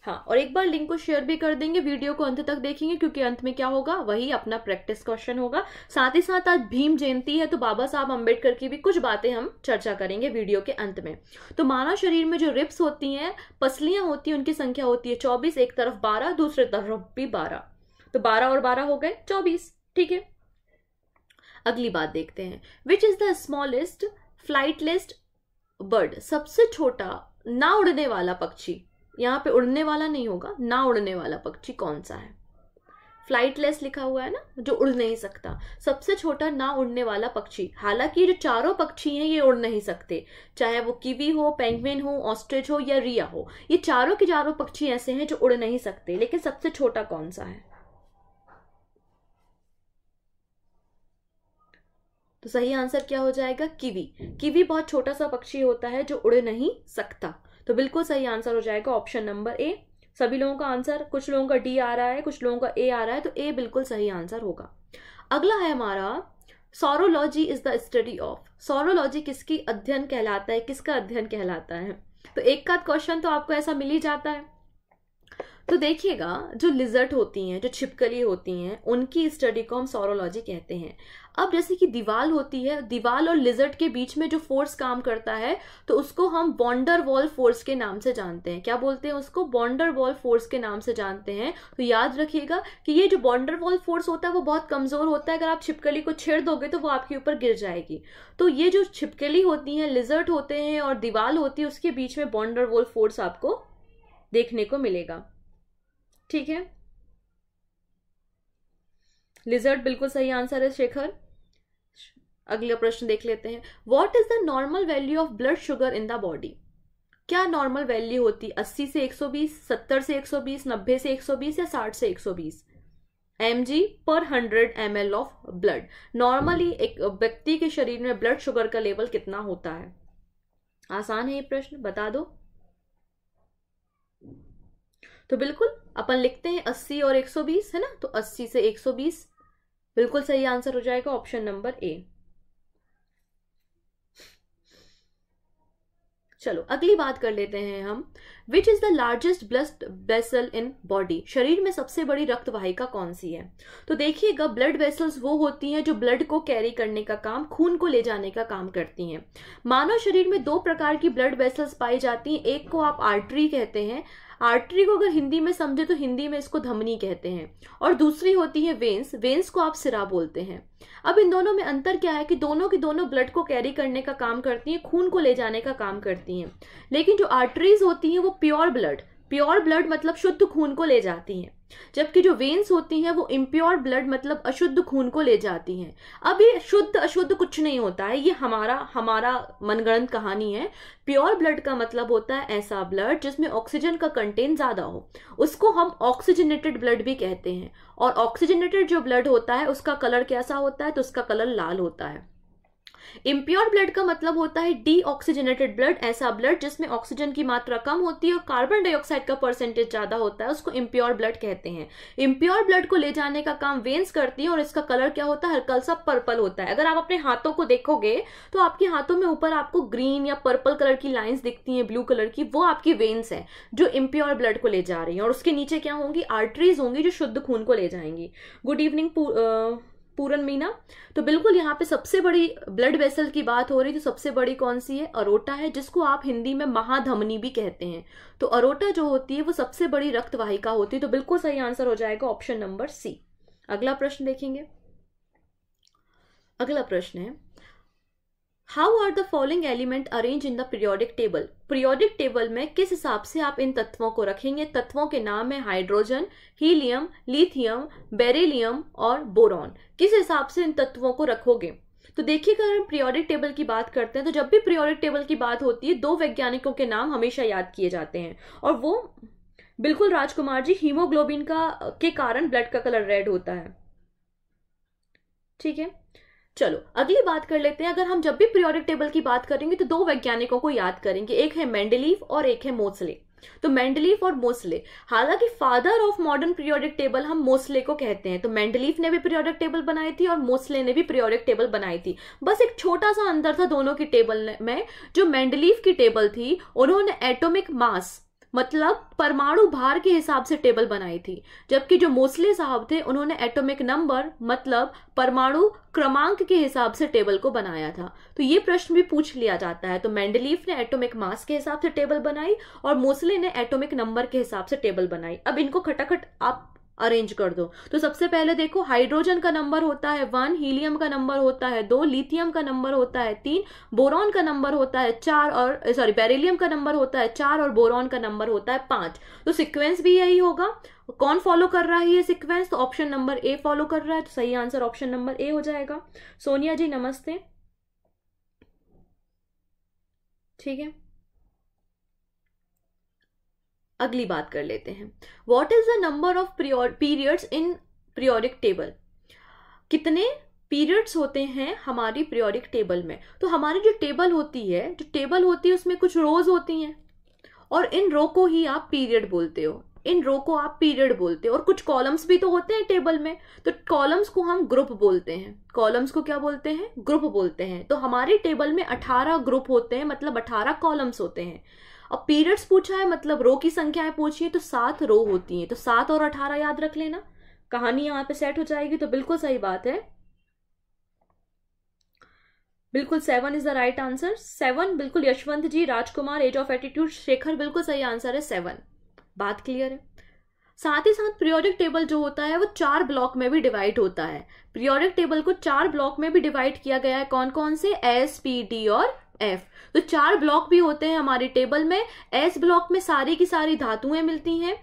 हाँ और एक बार लिंक को शेयर भी कर देंगे वीडियो को अंत तक देखेंगे क्योंकि अंत में क्या होगा वही अपना प्रैक्टिस क्वेश्चन होगा साथ ही साथ आज भीम जयंती है तो बाबा साहब अम्बेडकर की भी कुछ बातें हम चर्चा करेंगे वीडियो के अंत में तो मानव शरीर में जो रिप्स होती हैं पसलियां होती हैं उनकी संख्या होती है चौबीस एक तरफ बारह दूसरे तरफ भी बारह तो बारह और बारह हो गए चौबीस ठीक है अगली बात देखते हैं which is the smallest flightless bird सबसे छोटा ना उड़ने वाला पक्षी यहाँ पे उड़ने वाला नहीं होगा ना उड़ने वाला पक्षी कौन सा है फ्लाइटलेस लिखा हुआ है ना जो उड़ नहीं सकता सबसे छोटा ना उड़ने वाला पक्षी हालांकि जो चारों पक्षी हैं ये उड़ नहीं सकते चाहे वो किवी हो पेंगुइन हो ऑस्ट्रिच हो या रिया हो ये चारों के चारों पक्षी ऐसे हैं जो उड़ नहीं सकते लेकिन सबसे छोटा कौन सा है तो सही आंसर क्या हो जाएगा किवी किवी बहुत छोटा सा पक्षी होता है जो उड़ नहीं सकता तो बिल्कुल सही आंसर हो जाएगा ऑप्शन नंबर ए सभी लोगों का आंसर कुछ लोगों का डी आ रहा है कुछ लोगों का ए आ रहा है तो ए बिल्कुल सही आंसर होगा अगला है हमारा serology is the study of serology किसकी अध्ययन कहलाता है किसका अध्ययन कहलाता है तो एक का क्वेश्चन तो आपको ऐसा मिल ही जाता है तो देखिएगा जो लिजर्ट होती हैं जो छिपकली होती हैं उनकी स्टडी को हम सोरोलॉजी कहते हैं अब जैसे कि दीवाल होती है दीवाल और लिजर्ट के बीच में जो फोर्स काम करता है तो उसको हम बॉन्डर वॉल फोर्स के नाम से जानते हैं क्या बोलते हैं उसको बॉन्डर वॉल फोर्स के नाम से जानते हैं तो याद रखिएगा कि ये जो बॉन्डर वॉल फोर्स होता है वो बहुत कमज़ोर होता है अगर आप छिपकली को छेड़ दोगे तो वो आपके ऊपर गिर जाएगी तो ये जो छिपकली होती है लिजर्ट होते हैं और दीवाल होती है उसके बीच में बॉन्डर वॉल फोर्स आपको देखने को मिलेगा ठीक है लिजर्ट बिल्कुल सही आंसर है शेखर अगला प्रश्न देख लेते हैं what is the normal value of blood sugar in the body क्या नॉर्मल वैल्यू होती अस्सी से एक सौ बीस सत्तर से एक सौ बीस नब्बे से एक सौ बीस या साठ से एक सौ बीस एम जी पर hundred M L of blood normally एक व्यक्ति के शरीर में ब्लड शुगर का लेवल कितना होता है आसान है ये प्रश्न बता दो तो बिल्कुल अपन लिखते हैं अस्सी और एक सौ बीस है ना तो अस्सी से एक सौ बीस बिल्कुल सही आंसर हो जाएगा ऑप्शन नंबर ए चलो अगली बात कर लेते हैं हम which is the largest blood vessel in body शरीर में सबसे बड़ी रक्त वाहिका कौन सी है तो देखिएगा ब्लड वेसल्स वो होती हैं जो ब्लड को कैरी करने का काम खून को ले जाने का काम करती हैं मानव शरीर में दो प्रकार की ब्लड वेसल्स पाई जाती हैं एक को आप आर्टरी कहते हैं आर्टरी को अगर हिंदी में समझे तो हिंदी में इसको धमनी कहते हैं और दूसरी होती है वेन्स वेन्स को आप सिरा बोलते हैं अब इन दोनों में अंतर क्या है कि दोनों की दोनों ब्लड को कैरी करने का काम करती हैं खून को ले जाने का काम करती हैं लेकिन जो आर्टरीज होती हैं वो प्योर ब्लड प्योर ब्लड मतलब शुद्ध खून को ले जाती हैं जबकि जो वेन्स होती हैं वो इम्प्योर ब्लड मतलब अशुद्ध खून को ले जाती हैं अब ये शुद्ध अशुद्ध कुछ नहीं होता है ये हमारा हमारा मनगणन कहानी है प्योर ब्लड का मतलब होता है ऐसा ब्लड जिसमें ऑक्सीजन का कंटेंट ज़्यादा हो उसको हम ऑक्सीजनेटेड ब्लड भी कहते हैं और ऑक्सीजनेटेड जो ब्लड होता है उसका कलर कैसा होता है तो उसका कलर लाल होता है इम्प्योर ब्लड का मतलब होता है डीऑक्सीजनेटेड ब्लड ऐसा ब्लड जिसमें ऑक्सीजन की मात्रा कम होती है और कार्बन डाइऑक्साइड का परसेंटेज ज्यादा होता है उसको इम्प्योर ब्लड कहते हैं इम्प्योर ब्लड को ले जाने का काम वेन्स करती है और इसका कलर क्या होता है हल्का सा पर्पल होता है अगर आप अपने हाथों को देखोगे तो आपके हाथों में ऊपर आपको ग्रीन या पर्पल कलर की लाइन्स दिखती है ब्लू कलर की वो आपकी वेन्स है जो इम्प्योर ब्लड को ले जा रही है और उसके नीचे क्या होंगी आर्टरीज होंगी जो शुद्ध खून को ले जाएंगी गुड इवनिंग पूरन मीना तो बिल्कुल यहाँ पे सबसे बड़ी ब्लड वेसल की बात हो रही तो सबसे बड़ी कौन सी है अरोटा है जिसको आप हिंदी में महाधमनी भी कहते हैं तो अरोटा जो होती है वो सबसे बड़ी रक्तवाहिका होती है तो बिल्कुल सही आंसर हो जाएगा ऑप्शन नंबर सी अगला प्रश्न देखेंगे अगला प्रश्न है how are the following element arrange in the periodic table periodic table में किस हिसाब से आप इन तत्वों को रखेंगे तत्वों के नाम है हाइड्रोजन हीलियम लिथियम बेरिलियम और बोरॉन किस हिसाब से इन तत्वों को रखोगे तो देखिए अगर हम प्रियोडिक टेबल की बात करते हैं तो जब भी प्रियोडिक टेबल की बात होती है दो वैज्ञानिकों के नाम हमेशा याद किए जाते हैं और वो बिल्कुल राजकुमार जी हीमोग्लोबिन का के कारण ब्लड का कलर रेड होता है ठीक है चलो अगली बात कर लेते हैं अगर हम जब भी प्रियोडिक टेबल की बात करेंगे तो दो वैज्ञानिकों को याद करेंगे एक है मेंडलीफ और एक है मोसले तो मेंडलीफ और मोसले हालांकि father of modern periodic table हम मोसले को कहते हैं तो मेंडलीफ ने भी प्रियोडिक टेबल बनाई थी और मोसले ने भी प्रियोडिक टेबल बनाई थी बस एक छोटा सा अंतर था दोनों की टेबल में जो मेंडलीफ की टेबल थी उन्होंने एटोमिक मास मतलब परमाणु भार के हिसाब से टेबल बनाई थी जबकि जो मोसले साहब थे उन्होंने एटॉमिक नंबर मतलब परमाणु क्रमांक के हिसाब से टेबल को बनाया था तो ये प्रश्न भी पूछ लिया जाता है तो मैंडलीफ ने एटॉमिक मास के हिसाब से टेबल बनाई और मोसले ने एटॉमिक नंबर के हिसाब से टेबल बनाई अब इनको खटाखट आप अरेंज कर दो तो सबसे पहले देखो हाइड्रोजन का नंबर होता है वन हीलियम का नंबर होता है दो लिथियम का नंबर होता है तीन बोरॉन का नंबर होता है चार और सॉरी बेरिलियम का नंबर होता है चार और बोरॉन का नंबर होता है पांच तो सिक्वेंस भी यही होगा कौन फॉलो कर रहा है ये सिक्वेंस तो ऑप्शन नंबर ए फॉलो कर रहा है तो सही आंसर ऑप्शन नंबर ए हो जाएगा सोनिया जी नमस्ते ठीक है अगली बात कर लेते हैं what is the number of periods in periodic table कितने पीरियड्स होते हैं हमारी प्रियोरिक टेबल में तो हमारी जो टेबल होती है जो टेबल होती है उसमें कुछ रोज होती हैं और इन रो को ही आप पीरियड बोलते हो इन रो को आप पीरियड बोलते हो और कुछ कॉलम्स भी तो होते हैं टेबल में तो कॉलम्स को हम ग्रुप बोलते हैं कॉलम्स को क्या बोलते हैं ग्रुप बोलते हैं तो हमारे टेबल में अठारह ग्रुप होते हैं मतलब अठारह कॉलम्स होते हैं अब पीरियड्स पूछा है मतलब रो की संख्याएं पूछी है तो सात रो होती हैं तो सात और अठारह याद रख लेना कहानी यहां पे सेट हो जाएगी तो बिल्कुल सही बात है बिल्कुल seven is the right answer seven बिल्कुल Yashwant ji Rajkumar age of attitude Shekhar बिल्कुल सही आंसर है सेवन बात क्लियर है साथ ही साथ प्रियोडिक टेबल जो होता है वो चार ब्लॉक में भी डिवाइड होता है प्रियोडिक टेबल को चार ब्लॉक में भी डिवाइड किया गया है कौन कौन से एस पी डी और एफ तो चार ब्लॉक भी होते हैं हमारे टेबल में एस ब्लॉक में सारी की सारी धातुएं मिलती हैं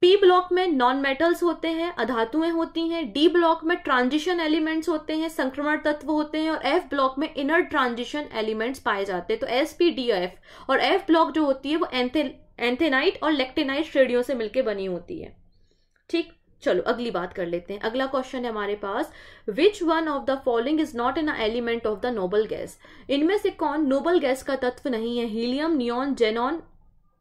पी ब्लॉक में नॉन मेटल्स होते हैं अधातुएं होती हैं डी ब्लॉक में ट्रांजिशन एलिमेंट्स होते हैं संक्रमण तत्व होते हैं और एफ ब्लॉक में इनर ट्रांजिशन एलिमेंट्स पाए जाते हैं तो एस पी डी एफ और एफ ब्लॉक जो होती है वो एंथे एंथेनाइट और लेक्टेनाइट श्रेणियों से मिलकर बनी होती है ठीक चलो अगली बात कर लेते हैं अगला क्वेश्चन है हमारे पास which one of the following is not an element of the noble gas इनमें से कौन नोबल गैस का तत्व नहीं है हीलियम नियॉन जेनॉन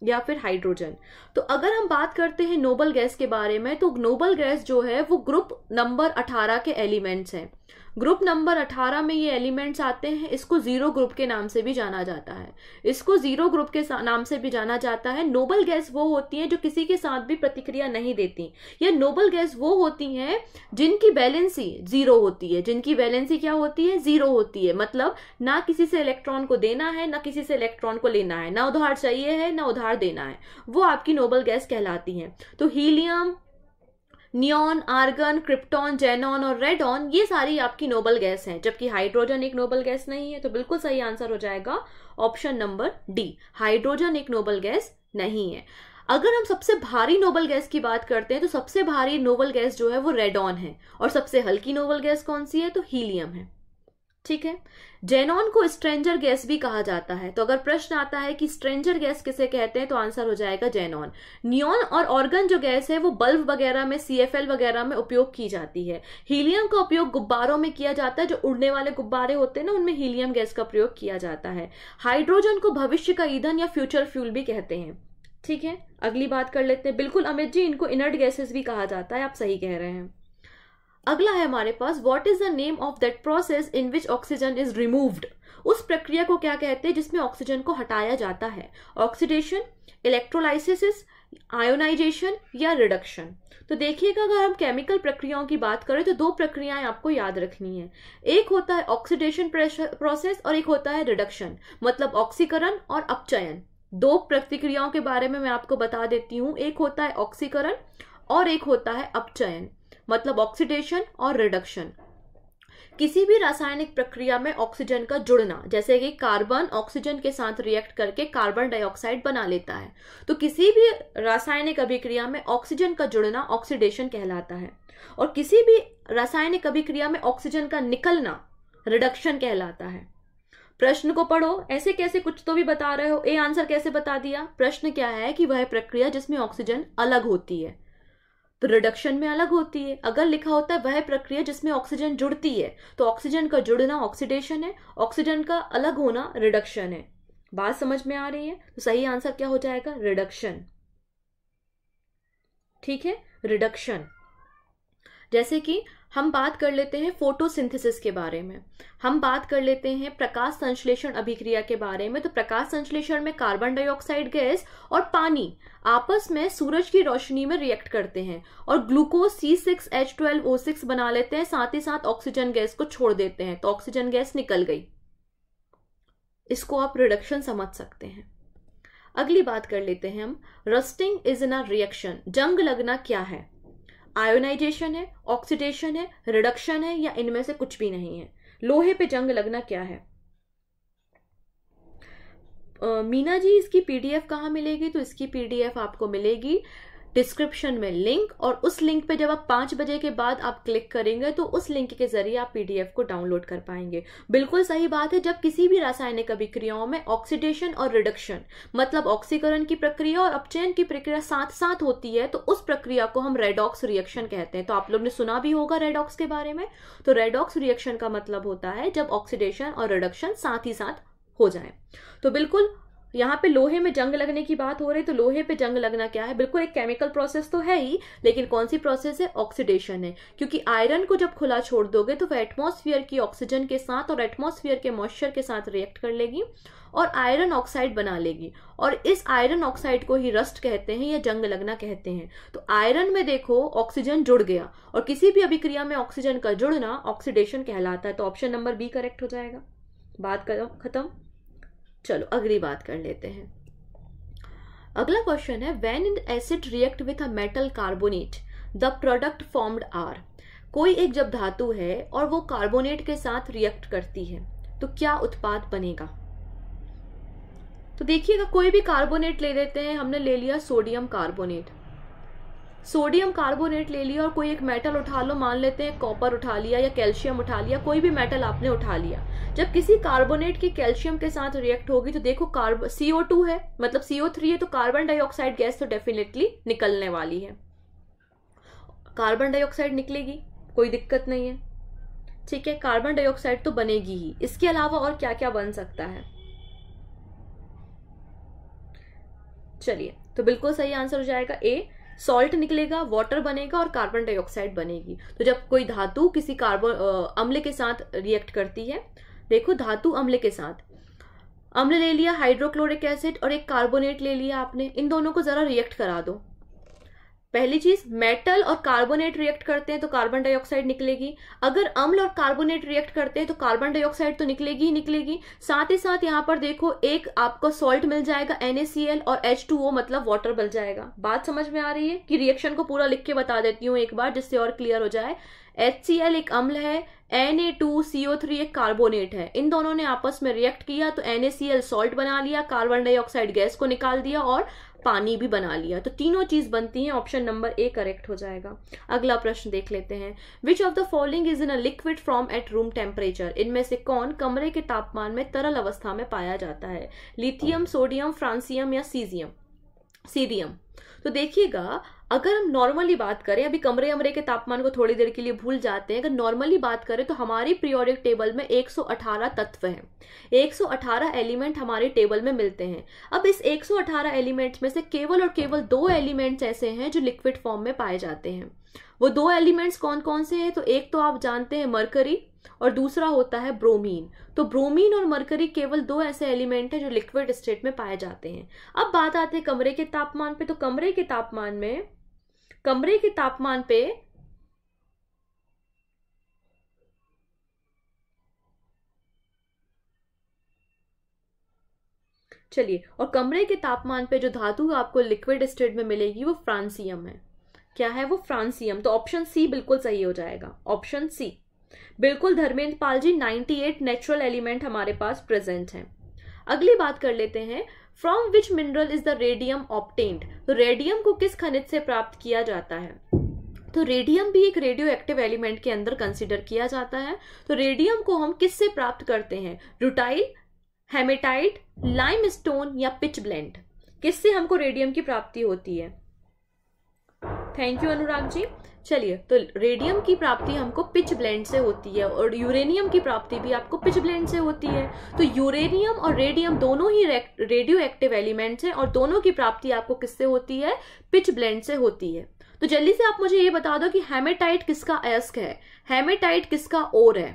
या फिर हाइड्रोजन तो अगर हम बात करते हैं नोबल गैस के बारे में तो नोबल गैस जो है वो ग्रुप नंबर 18 के एलिमेंट्स हैं ग्रुप नंबर 18 में ये एलिमेंट्स आते हैं इसको जीरो ग्रुप के नाम से भी जाना जाता है इसको जीरो ग्रुप के नाम से भी जाना जाता है नोबल गैस वो होती हैं जो किसी के साथ भी प्रतिक्रिया नहीं देती या नोबल गैस वो होती हैं जिनकी बैलेंसी जीरो होती है जिनकी बैलेंसी क्या होती है जीरो होती है मतलब ना किसी से इलेक्ट्रॉन को देना है ना किसी से इलेक्ट्रॉन को लेना है ना उधार चाहिए है ना उधार देना है वो आपकी नोबल गैस कहलाती है तो helium neon argon krypton xenon और रेडॉन ये सारी आपकी नोबल गैस हैं जबकि हाइड्रोजन एक नोबल गैस नहीं है तो बिल्कुल सही आंसर हो जाएगा ऑप्शन नंबर डी हाइड्रोजन एक नोबल गैस नहीं है अगर हम सबसे भारी नोबल गैस की बात करते हैं तो सबसे भारी नोबल गैस जो है वो रेडॉन है और सबसे हल्की नोबल गैस कौन सी है तो हीलियम है ठीक है जेनॉन को स्ट्रेंजर गैस भी कहा जाता है तो अगर प्रश्न आता है कि स्ट्रेंजर गैस किसे कहते हैं तो आंसर हो जाएगा जेनॉन न्योन और ऑर्गन जो गैस है वो बल्ब वगैरह में सीएफएल वगैरह में उपयोग की जाती है हीलियम का उपयोग गुब्बारों में किया जाता है जो उड़ने वाले गुब्बारे होते हैं ना उनमें हीलियम गैस का प्रयोग किया जाता है हाइड्रोजन को भविष्य का ईंधन या फ्यूचर फ्यूल भी कहते हैं ठीक है अगली बात कर लेते हैं बिल्कुल अमित जी इनको इनर्ट गैसेस भी कहा जाता है आप सही कह रहे हैं अगला है हमारे पास what is the name of that process in which oxygen is removed उस प्रक्रिया को क्या कहते हैं जिसमें ऑक्सीजन को हटाया जाता है ऑक्सीडेशन इलेक्ट्रोलाइसिस आयोनाइजेशन या रिडक्शन तो देखिएगा अगर हम केमिकल प्रक्रियाओं की बात करें तो दो प्रक्रियाएं आपको याद रखनी है एक होता है ऑक्सीडेशन प्रोसेस और एक होता है रिडक्शन मतलब ऑक्सीकरण और अपचयन दो प्रतिक्रियाओं के बारे में मैं आपको बता देती हूँ एक होता है ऑक्सीकरण और एक होता है अपचयन मतलब ऑक्सीडेशन और रिडक्शन किसी भी रासायनिक प्रक्रिया में ऑक्सीजन का जुड़ना जैसे कि कार्बन ऑक्सीजन के साथ रिएक्ट करके कार्बन डाइऑक्साइड बना लेता है तो किसी भी रासायनिक अभिक्रिया में ऑक्सीजन का जुड़ना ऑक्सीडेशन कहलाता है और किसी भी रासायनिक अभिक्रिया में ऑक्सीजन का निकलना रिडक्शन कहलाता है प्रश्न को पढ़ो ऐसे कैसे कुछ तो भी बता रहे हो ए आंसर कैसे बता दिया प्रश्न क्या है कि वह प्रक्रिया जिसमें ऑक्सीजन अलग होती है तो रिडक्शन में अलग होती है अगर लिखा होता है वह प्रक्रिया जिसमें ऑक्सीजन जुड़ती है तो ऑक्सीजन का जुड़ना ऑक्सीडेशन है ऑक्सीजन का अलग होना रिडक्शन है बात समझ में आ रही है तो सही आंसर क्या हो जाएगा रिडक्शन ठीक है रिडक्शन जैसे कि हम बात कर लेते हैं फोटोसिंथेसिस के बारे में हम बात कर लेते हैं प्रकाश संश्लेषण अभिक्रिया के बारे में तो प्रकाश संश्लेषण में कार्बन डाइऑक्साइड गैस और पानी आपस में सूरज की रोशनी में रिएक्ट करते हैं और glucose C six H twelve O six बना लेते हैं साथ ही साथ ऑक्सीजन गैस को छोड़ देते हैं तो ऑक्सीजन गैस निकल गई इसको आप रिडक्शन समझ सकते हैं अगली बात कर लेते हैं हम rusting is in a reaction जंग लगना क्या है आयोनाइजेशन है ऑक्सीडेशन है रिडक्शन है या इनमें से कुछ भी नहीं है लोहे पे जंग लगना क्या है मीना जी इसकी पीडीएफ कहाँ मिलेगी तो इसकी पीडीएफ आपको मिलेगी डिस्क्रिप्शन में लिंक और उस लिंक पे जब आप पांच बजे के बाद आप क्लिक करेंगे तो उस लिंक के जरिए आप पीडीएफ को डाउनलोड कर पाएंगे बिल्कुल सही बात है जब किसी भी रासायनिक अभिक्रियाओं में ऑक्सीडेशन और रिडक्शन मतलब ऑक्सीकरण की प्रक्रिया और अपचयन की प्रक्रिया साथ साथ होती है तो उस प्रक्रिया को हम रेडॉक्स रिएक्शन कहते हैं तो आप लोग ने सुना भी होगा रेडॉक्स के बारे में तो रेडॉक्स रिएक्शन का मतलब होता है जब ऑक्सीडेशन और रिडक्शन साथ ही साथ हो जाए तो बिल्कुल यहाँ पे लोहे में जंग लगने की बात हो रही तो लोहे पे जंग लगना क्या है बिल्कुल एक केमिकल प्रोसेस तो है ही लेकिन कौन सी प्रोसेस है ऑक्सीडेशन है क्योंकि आयरन को जब खुला छोड़ दोगे तो वह एटमोसफियर की ऑक्सीजन के साथ और एटमोसफियर के मॉइस्चर के साथ रिएक्ट कर लेगी और आयरन ऑक्साइड बना लेगी और इस आयरन ऑक्साइड को ही रस्ट कहते हैं या जंग लगना कहते हैं तो आयरन में देखो ऑक्सीजन जुड़ गया और किसी भी अभिक्रिया में ऑक्सीजन का जुड़ना ऑक्सीडेशन कहलाता है तो ऑप्शन नंबर बी करेक्ट हो जाएगा बात करो खत्म चलो अगली बात कर लेते हैं अगला क्वेश्चन है when in acid react with a metal carbonate the product formed are कोई एक जब धातु है और वो कार्बोनेट के साथ रिएक्ट करती है तो क्या उत्पाद बनेगा तो देखिएगा कोई भी कार्बोनेट ले लेते हैं हमने ले लिया सोडियम कार्बोनेट सोडियम कार्बोनेट ले लिया और कोई एक मेटल उठा लो मान लेते हैं कॉपर उठा लिया या कैल्शियम उठा लिया कोई भी मेटल आपने उठा लिया जब किसी कार्बोनेट की कैल्शियम के साथ रिएक्ट होगी तो देखो कार्ब सीओ टू है मतलब सीओ थ्री है तो कार्बन डाइऑक्साइड गैस तो डेफिनेटली निकलने वाली है कार्बन डाइऑक्साइड निकलेगी कोई दिक्कत नहीं है ठीक है कार्बन डाइऑक्साइड तो बनेगी ही इसके अलावा और क्या क्या बन सकता है चलिए तो बिल्कुल सही आंसर हो जाएगा ए सॉल्ट निकलेगा वाटर बनेगा और कार्बन डाइऑक्साइड बनेगी तो जब कोई धातु किसी कार्बन अम्ल के साथ रिएक्ट करती है देखो धातु अम्ल के साथ अम्ल ले लिया हाइड्रोक्लोरिक एसिड और एक कार्बोनेट ले लिया आपने इन दोनों को जरा रिएक्ट करा दो पहली चीज मेटल और कार्बोनेट रिएक्ट करते हैं तो कार्बन डाइऑक्साइड निकलेगी अगर अम्ल और कार्बोनेट रिएक्ट करते हैं तो कार्बन डाइऑक्साइड तो निकलेगी ही निकलेगी साथ ही साथ यहाँ पर देखो एक आपको सॉल्ट मिल जाएगा NaCl और H2O मतलब वाटर बन जाएगा बात समझ में आ रही है कि रिएक्शन को पूरा लिख के बता देती हूँ एक बार जिससे और क्लियर हो जाए एच एक अम्ल है N A two C O three एक कार्बोनेट है इन दोनों ने आपस में रिएक्ट किया तो N A C L salt बना लिया कार्बन डाइऑक्साइड गैस को निकाल दिया और पानी भी बना लिया तो तीनों चीज़ बनती है ऑप्शन नंबर ए करेक्ट हो जाएगा अगला प्रश्न देख लेते हैं which of the following is in a liquid form at room temperature इनमें से कौन कमरे के तापमान में तरल अवस्था में पाया जाता है लिथियम सोडियम फ्रांसियम या सीजियम सीरियम तो देखिएगा अगर हम नॉर्मली बात करें अभी कमरे अमरे के तापमान को थोड़ी देर के लिए भूल जाते हैं अगर नॉर्मली बात करें तो हमारी पीरियोडिक टेबल में 118 तत्व हैं 118 एलिमेंट हमारे टेबल में मिलते हैं अब इस 118 एलिमेंट्स में से केवल और केवल दो एलिमेंट्स ऐसे हैं जो लिक्विड फॉर्म में पाए जाते हैं वो दो एलिमेंट्स कौन कौन से हैं तो एक तो आप जानते हैं मरकरी और दूसरा होता है ब्रोमीन तो ब्रोमीन और मरकरी केवल दो ऐसे एलिमेंट हैं जो लिक्विड स्टेट में पाए जाते हैं अब बात आते हैं कमरे के तापमान पे तो कमरे के तापमान में कमरे के तापमान पे चलिए और कमरे के तापमान पे जो धातु आपको लिक्विड स्टेट में मिलेगी वो फ्रांसियम है क्या है वो फ्रांसियम तो ऑप्शन सी बिल्कुल सही हो जाएगा ऑप्शन सी बिल्कुल धर्मेंद्र पाल जी 98 नेचुरल एलिमेंट हमारे पास प्रेजेंट हैं अगली बात कर लेते हैं from which mineral is the radium obtained तो रेडियम को किस खनिज से प्राप्त किया जाता है तो रेडियम भी एक रेडियो एक्टिव एलिमेंट के अंदर कंसिडर किया जाता है तो रेडियम को हम किससे प्राप्त करते हैं रुटाइल हेमेटाइट लाइम स्टोन या पिच ब्लेंड किससे हमको रेडियम की प्राप्ति होती है थैंक यू अनुराग जी चलिए तो रेडियम की प्राप्ति हमको पिच ब्लेंड से होती है और यूरेनियम की प्राप्ति भी आपको पिच ब्लेंड से होती है तो यूरेनियम और रेडियम दोनों ही रेडियो एक्टिव एलिमेंट्स हैं और दोनों की प्राप्ति आपको किससे होती है पिच ब्लेंड से होती है तो जल्दी से आप मुझे ये बता दो कि हेमेटाइट किसका एस्क है हेमेटाइट किसका ओर है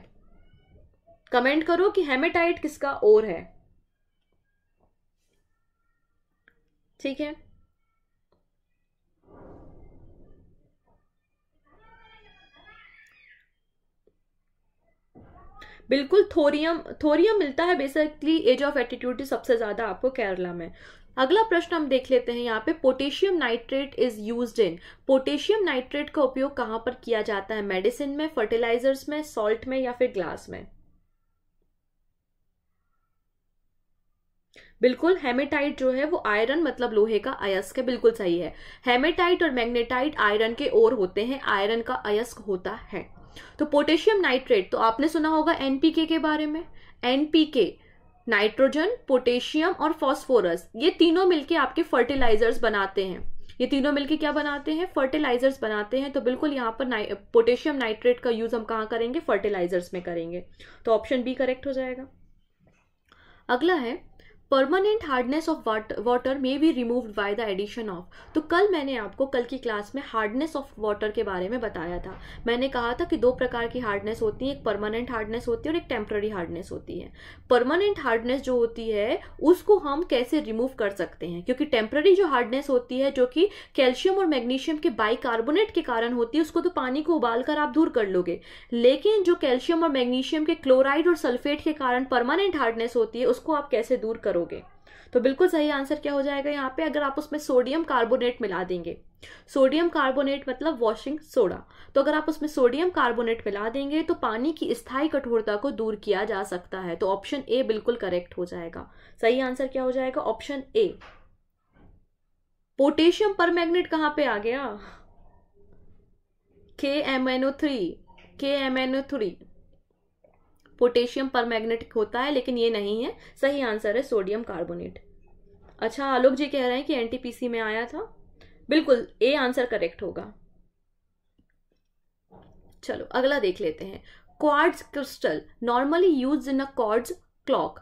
कमेंट करो कि हेमेटाइट किसका ओर है ठीक है बिल्कुल थोरियम थोरियम मिलता है बेसिकली एज ऑफ एटीट्यूड सबसे ज़्यादा आपको केरला में अगला प्रश्न हम देख लेते हैं यहाँ पे potassium nitrate is use in potassium nitrate का उपयोग कहाँ पर किया जाता है मेडिसिन में फर्टिलाइजर्स में सॉल्ट में या फिर ग्लास में बिल्कुल हेमेटाइट जो है वो आयरन मतलब लोहे का अयस्क है बिल्कुल सही है हेमेटाइट और मैग्नेटाइट आयरन के ओर होते हैं आयरन का अयस्क होता है तो पोटेशियम नाइट्रेट तो आपने सुना होगा एनपीके के बारे में एनपीके नाइट्रोजन पोटेशियम और फॉस्फोरस ये तीनों मिलके आपके फर्टिलाइजर्स बनाते हैं ये तीनों मिलके क्या बनाते हैं फर्टिलाइजर्स बनाते हैं तो बिल्कुल यहाँ पर नाइ, पोटेशियम नाइट्रेट का यूज हम कहाँ करेंगे फर्टिलाइजर्स में करेंगे तो ऑप्शन बी करेक्ट हो जाएगा अगला है permanent hardness of water may be removed by the addition of तो कल मैंने आपको कल की क्लास में हार्डनेस ऑफ वाटर के बारे में बताया था मैंने कहा था कि दो प्रकार की हार्डनेस होती है एक परमानेंट हार्डनेस होती है और एक टेम्प्ररी हार्डनेस होती है परमानेंट हार्डनेस जो होती है उसको हम कैसे रिमूव कर सकते हैं क्योंकि टेम्प्ररी जो हार्डनेस होती है जो कि कैल्शियम और मैग्नीशियम के बाइकार्बोनेट के कारण होती है उसको तो पानी को उबाल कर आप दूर कर लोगे लेकिन जो कैल्शियम और मैग्नीशियम के क्लोराइड और सल्फेट के कारण परमानेंट हार्डनेस होती है उसको आप कैसे दूर करोगे करोगे तो बिल्कुल सही आंसर क्या हो जाएगा यहाँ पे अगर आप उसमें सोडियम कार्बोनेट मिला देंगे सोडियम कार्बोनेट मतलब वॉशिंग सोडा तो अगर आप उसमें सोडियम कार्बोनेट मिला देंगे तो पानी की स्थायी कठोरता को दूर किया जा सकता है तो ऑप्शन ए बिल्कुल करेक्ट हो जाएगा सही आंसर क्या हो जाएगा option A potassium permanganate कहां पर आ गया K M N O three K M N O three potassium पर होता है लेकिन ये नहीं है सही आंसर है सोडियम कार्बोनेट अच्छा आलोक जी कह रहे हैं कि एन में आया था बिल्कुल ए आंसर करेक्ट होगा चलो अगला देख लेते हैं quartz crystal normally use in a quartz clock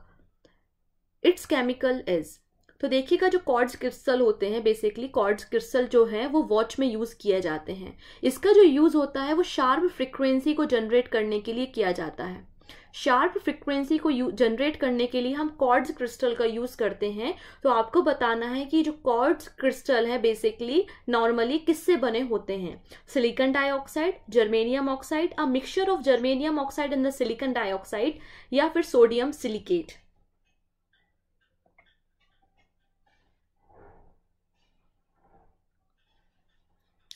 its chemical is तो देखिएगा जो कॉर्ड्स क्रिस्टल होते हैं बेसिकली कॉर्ड्स क्रिस्टल जो है वो वॉच में यूज़ किए जाते हैं इसका जो यूज़ होता है वो शार्प फ्रिक्वेंसी को जनरेट करने के लिए किया जाता है शार्प फ्रिक्वेंसी को जनरेट करने के लिए हम कॉर्ड्स क्रिस्टल का यूज़ करते हैं तो आपको बताना है कि जो कॉर्ड्स क्रिस्टल है बेसिकली नॉर्मली किससे बने होते हैं silicon dioxide germanium oxide a mixture of germanium oxide and the silicon dioxide या फिर सोडियम सिलिकेट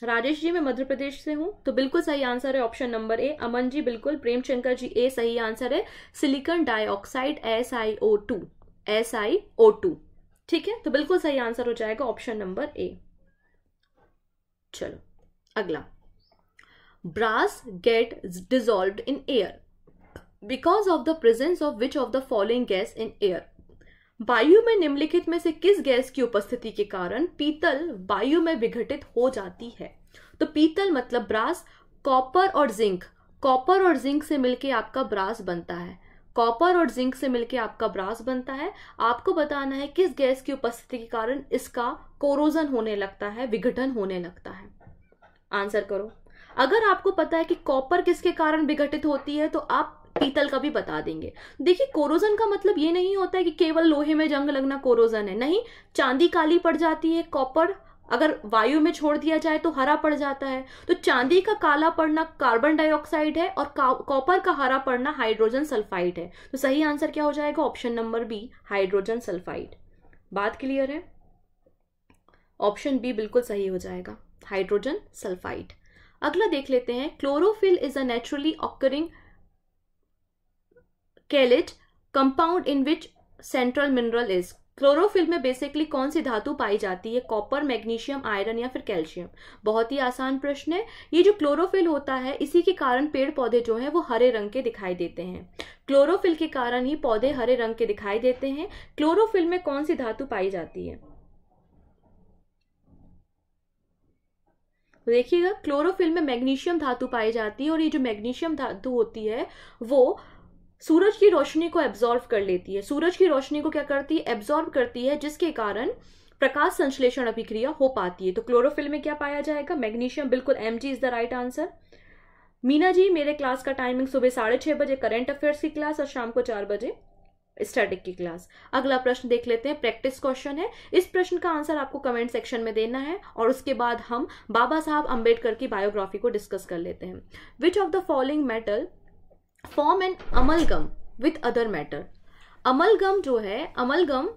राजेश जी मैं मध्य प्रदेश से हूँ तो बिल्कुल सही आंसर है ऑप्शन नंबर ए अमन जी बिल्कुल प्रेमशंकर जी ए सही आंसर है silicon dioxide S I O two S I O two ठीक है तो बिल्कुल सही आंसर हो जाएगा ऑप्शन नंबर ए चलो अगला brass get dissolve in air because of the presence of which of the following gas in air वायु में निम्नलिखित में से किस गैस की उपस्थिति के कारण पीतल वायु में विघटित हो जाती है तो पीतल मतलब ब्रास कॉपर और जिंक कॉपर और जिंक से मिलके आपका ब्रास बनता है कॉपर और जिंक से मिलके आपका ब्रास बनता है आपको बताना है किस गैस की उपस्थिति के कारण इसका कोरोजन होने लगता है विघटन होने लगता है आंसर करो अगर आपको पता है कि कॉपर किसके कारण विघटित होती है तो आप पीतल का भी बता देंगे देखिए कोरोजन का मतलब ये नहीं होता है कि केवल लोहे में जंग लगना कोरोजन है नहीं चांदी काली पड़ जाती है कॉपर अगर वायु में छोड़ दिया जाए तो हरा पड़ जाता है तो चांदी का काला पड़ना कार्बन डाइऑक्साइड है और कॉपर का हरा पड़ना हाइड्रोजन सल्फाइड है तो सही आंसर क्या हो जाएगा option number B hydrogen sulphide बात क्लियर है ऑप्शन बी बिल्कुल सही हो जाएगा हाइड्रोजन सल्फाइड अगला देख लेते हैं chlorophyll is a naturally occurring chelate compound in which central mineral is chlorophyll में बेसिकली कौन सी धातु पाई जाती है कॉपर मैग्नीशियम आयरन या फिर कैल्शियम बहुत ही आसान प्रश्न है ये जो क्लोरोफिल होता है इसी के कारण पेड़ पौधे जो हैं वो हरे रंग के दिखाई देते हैं क्लोरोफिल के कारण ही पौधे हरे रंग के दिखाई देते हैं क्लोरोफिल में कौन सी धातु पाई जाती है तो देखिएगा क्लोरोफिल में मैग्नीशियम धातु पाई जाती है और ये जो मैग्नीशियम धातु होती है वो सूरज की रोशनी को एब्जॉर्व कर लेती है सूरज की रोशनी को क्या करती है एब्जॉर्व करती है जिसके कारण प्रकाश संश्लेषण अभिक्रिया हो पाती है तो क्लोरोफिल में क्या पाया जाएगा मैग्नीशियम बिल्कुल M G is the right answer Meena ji मेरे क्लास का टाइमिंग सुबह साढ़े छह बजे करेंट अफेयर्स की क्लास और शाम को चार बजे स्टैटिक की क्लास अगला प्रश्न देख लेते हैं प्रैक्टिस क्वेश्चन है इस प्रश्न का आंसर आपको कमेंट सेक्शन में देना है और उसके बाद हम बाबा साहब अंबेडकर की बायोग्राफी को डिस्कस कर लेते हैं which of the following metal form an amalgam with other matter amalgam जो है अमलगम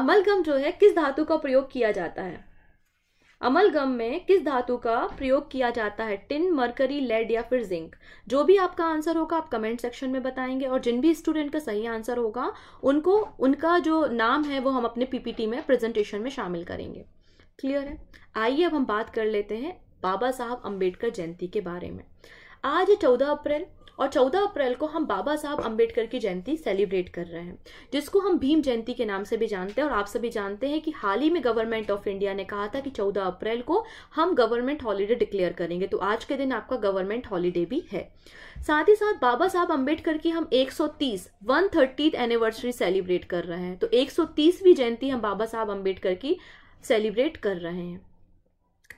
अमलगम जो है किस धातु का प्रयोग किया जाता है अमलगम में किस धातु का प्रयोग किया जाता है टिन मरकरी लेड या फिर जिंक जो भी आपका आंसर होगा आप कमेंट सेक्शन में बताएंगे और जिन भी स्टूडेंट का सही आंसर होगा उनको उनका जो नाम है वो हम अपने पीपीटी में प्रेजेंटेशन में शामिल करेंगे क्लियर है आइए अब हम बात कर लेते हैं बाबा साहब अम्बेडकर जयंती के बारे में आज चौदह अप्रैल और 14 अप्रैल को हम बाबा साहब अंबेडकर की जयंती सेलिब्रेट कर रहे हैं जिसको हम भीम जयंती के नाम से भी जानते हैं और आप सभी जानते हैं कि हाल ही में गवर्नमेंट ऑफ इंडिया ने कहा था कि 14 अप्रैल को हम गवर्नमेंट हॉलीडे डिक्लेयर करेंगे तो आज के दिन आपका गवर्नमेंट हॉलीडे भी है साथ ही साथ बाबा साहब अम्बेडकर की हम 130 130 एनिवर्सरी सेलिब्रेट कर रहे हैं तो एक जयंती हम बाबा साहब अम्बेडकर की सेलिब्रेट कर रहे हैं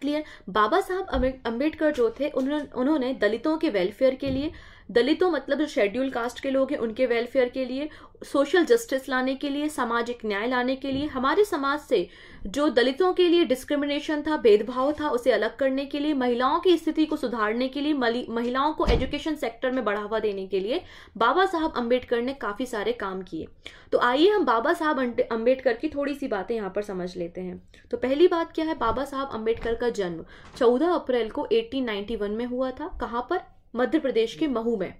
क्लियर बाबा साहब अम्बेडकर जो थे उन्होंने उन्होंने दलितों के वेलफेयर के लिए दलितों मतलब जो शेड्यूल कास्ट के लोग हैं उनके वेलफेयर के लिए सोशल जस्टिस लाने के लिए सामाजिक न्याय लाने के लिए हमारे समाज से जो दलितों के लिए डिस्क्रिमिनेशन था भेदभाव था उसे अलग करने के लिए महिलाओं की स्थिति को सुधारने के लिए महिलाओं को एजुकेशन सेक्टर में बढ़ावा देने के लिए बाबा साहब अम्बेडकर ने काफ़ी सारे काम किए तो आइए हम बाबा साहब अम्बेडकर की थोड़ी सी बातें यहाँ पर समझ लेते हैं तो पहली बात क्या है बाबा साहब अम्बेडकर का जन्म चौदह अप्रैल को एटीन में हुआ था कहाँ पर मध्य प्रदेश के महू में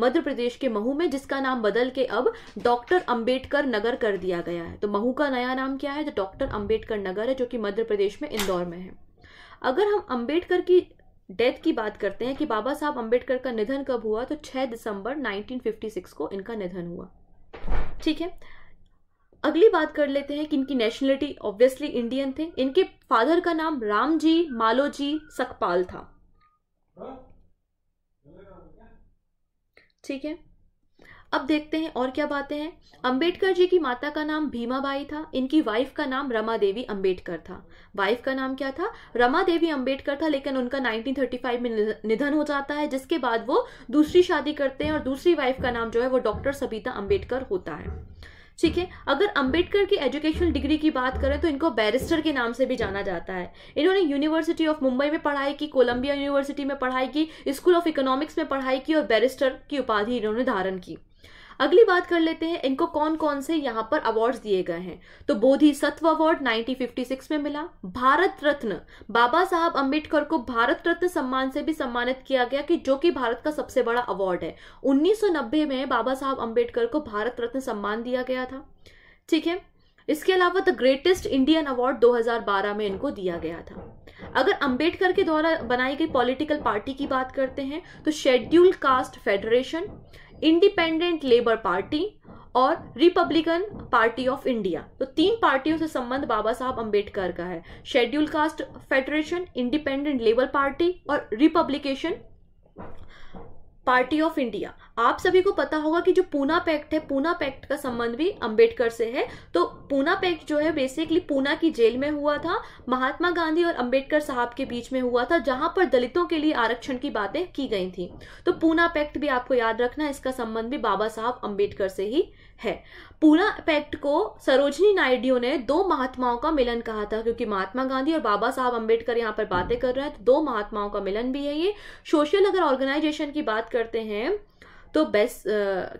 मध्य प्रदेश के महू में जिसका नाम बदल के अब डॉक्टर अंबेडकर नगर कर दिया गया है तो महू का नया नाम क्या है तो डॉक्टर अंबेडकर नगर है जो कि मध्य प्रदेश में इंदौर में है अगर हम अंबेडकर की डेथ की बात करते हैं कि बाबा साहब अंबेडकर का निधन कब हुआ तो 6 दिसंबर 1956 को इनका निधन हुआ ठीक है अगली बात कर लेते हैं कि इनकी नेशनलिटी ऑब्वियसली इंडियन थे इनके फादर का नाम रामजी मालोजी सकपाल था ठीक है अब देखते हैं और क्या बातें हैं अंबेडकर जी की माता का नाम भीमाबाई था इनकी वाइफ का नाम रमा देवी अंबेडकर था वाइफ का नाम क्या था रमा देवी अंबेडकर था लेकिन उनका 1935 में निधन हो जाता है जिसके बाद वो दूसरी शादी करते हैं और दूसरी वाइफ का नाम जो है वो डॉक्टर सबिता अंबेडकर होता है ठीक है अगर अंबेडकर की एजुकेशनल डिग्री की बात करें तो इनको बैरिस्टर के नाम से भी जाना जाता है इन्होंने यूनिवर्सिटी ऑफ मुंबई में पढ़ाई की कोलंबिया यूनिवर्सिटी में पढ़ाई की स्कूल ऑफ इकोनॉमिक्स में पढ़ाई की और बैरिस्टर की उपाधि इन्होंने धारण की अगली बात कर लेते हैं इनको कौन कौन से यहाँ पर अवार्ड्स दिए गए हैं तो बोधि सत्व अवार्ड 1956 में मिला भारत रत्न बाबा साहब अम्बेडकर को भारत रत्न सम्मान से भी सम्मानित किया गया कि जो कि भारत का सबसे बड़ा अवार्ड है 1990 में बाबा साहब अम्बेडकर को भारत रत्न सम्मान दिया गया था ठीक है इसके अलावा द ग्रेटेस्ट इंडियन अवार्ड 2012 में इनको दिया गया था अगर अंबेडकर के द्वारा बनाई गई पॉलिटिकल पार्टी की बात करते हैं तो schedule caste federation independent labour party और रिपब्लिकन पार्टी ऑफ इंडिया तो तीन पार्टियों से संबंध बाबा साहब अंबेडकर का है schedule caste federation independent labour party और रिपब्लिकेशन पार्टी ऑफ इंडिया आप सभी को पता होगा कि जो पूना पैक्ट है पूना पैक्ट का संबंध भी अंबेडकर से है तो पूना पैक्ट जो है बेसिकली पूना की जेल में हुआ था महात्मा गांधी और अंबेडकर साहब के बीच में हुआ था जहां पर दलितों के लिए आरक्षण की बातें की गई थी तो पूना पैक्ट भी आपको याद रखना इसका संबंध भी बाबा साहब अम्बेडकर से ही है पूना पैक्ट को सरोजनी नायडू ने दो महात्माओं का मिलन कहा था क्योंकि महात्मा गांधी और बाबा साहब अंबेडकर यहाँ पर बातें कर रहे हैं तो दो महात्माओं का मिलन भी है ये सोशल अगर ऑर्गेनाइजेशन की बात करते हैं तो बेस्ट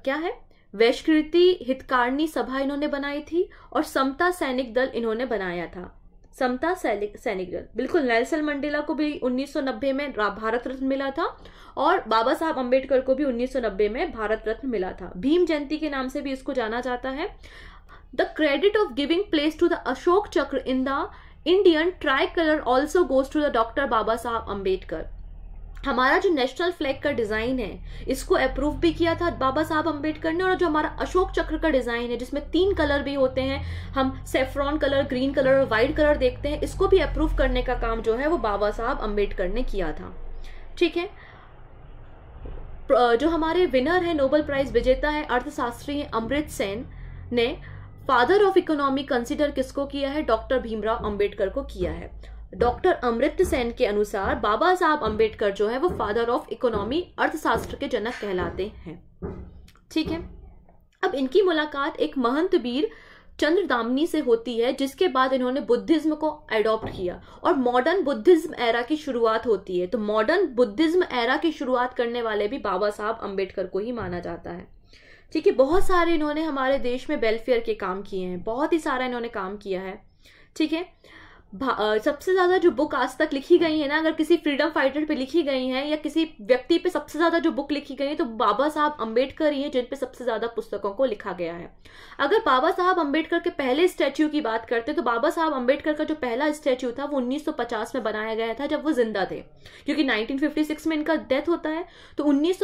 क्या है वैश्कृति हितकारिणी सभा इन्होंने बनाई थी और समता सैनिक दल इन्होंने बनाया था समता सैनिक दल बिल्कुल नेल्सन मंडेला को भी 1990 में भारत रत्न मिला था और बाबा साहब अंबेडकर को भी 1990 में भारत रत्न मिला था भीम जयंती के नाम से भी इसको जाना जाता है the credit of giving place to the Ashoka chakra in the Indian tricolour also goes to the doctor Baba Saheb Ambedkar हमारा जो नेशनल फ्लैग का डिज़ाइन है इसको अप्रूव भी किया था बाबा साहब अम्बेडकर ने और जो हमारा अशोक चक्र का डिज़ाइन है जिसमें तीन कलर भी होते हैं हम सेफ्रॉन कलर ग्रीन कलर और वाइट कलर देखते हैं इसको भी अप्रूव करने का काम जो है वो बाबा साहब अम्बेडकर ने किया था ठीक है जो हमारे विनर है नोबल प्राइज विजेता है अर्थशास्त्री अमृत सेन ने फादर ऑफ इकोनॉमी कंसिडर किसको किया है डॉक्टर भीमराव अंबेडकर को किया है डॉक्टर अमृत सेन के अनुसार बाबा साहब अंबेडकर जो है वो फादर ऑफ इकोनॉमी अर्थशास्त्र के जनक कहलाते हैं ठीक है अब इनकी मुलाकात एक महंत वीर चंद्र दामनी से होती है जिसके बाद इन्होंने बुद्धिज्म को एडॉप्ट किया और मॉडर्न बुद्धिज्म एरा की शुरुआत होती है तो मॉडर्न बुद्धिज्म एरा की शुरुआत करने वाले भी बाबा साहब अम्बेडकर को ही माना जाता है ठीक है बहुत सारे इन्होंने हमारे देश में वेलफेयर के काम किए हैं बहुत ही सारा इन्होंने काम किया है ठीक है सबसे ज्यादा जो बुक आज तक लिखी गई है ना अगर किसी फ्रीडम फाइटर पे लिखी गई है या किसी व्यक्ति पे सबसे ज्यादा जो बुक लिखी गई है तो बाबा साहब अंबेडकर ही है जिन पे सबसे ज्यादा पुस्तकों को लिखा गया है अगर बाबा साहब अंबेडकर के पहले स्टैच्यू की बात करते तो बाबा साहब अंबेडकर का जो पहला स्टैच्यू था वो उन्नीस में बनाया गया था जब वो जिंदा थे क्योंकि नाइनटीन में इनका डेथ होता है तो उन्नीस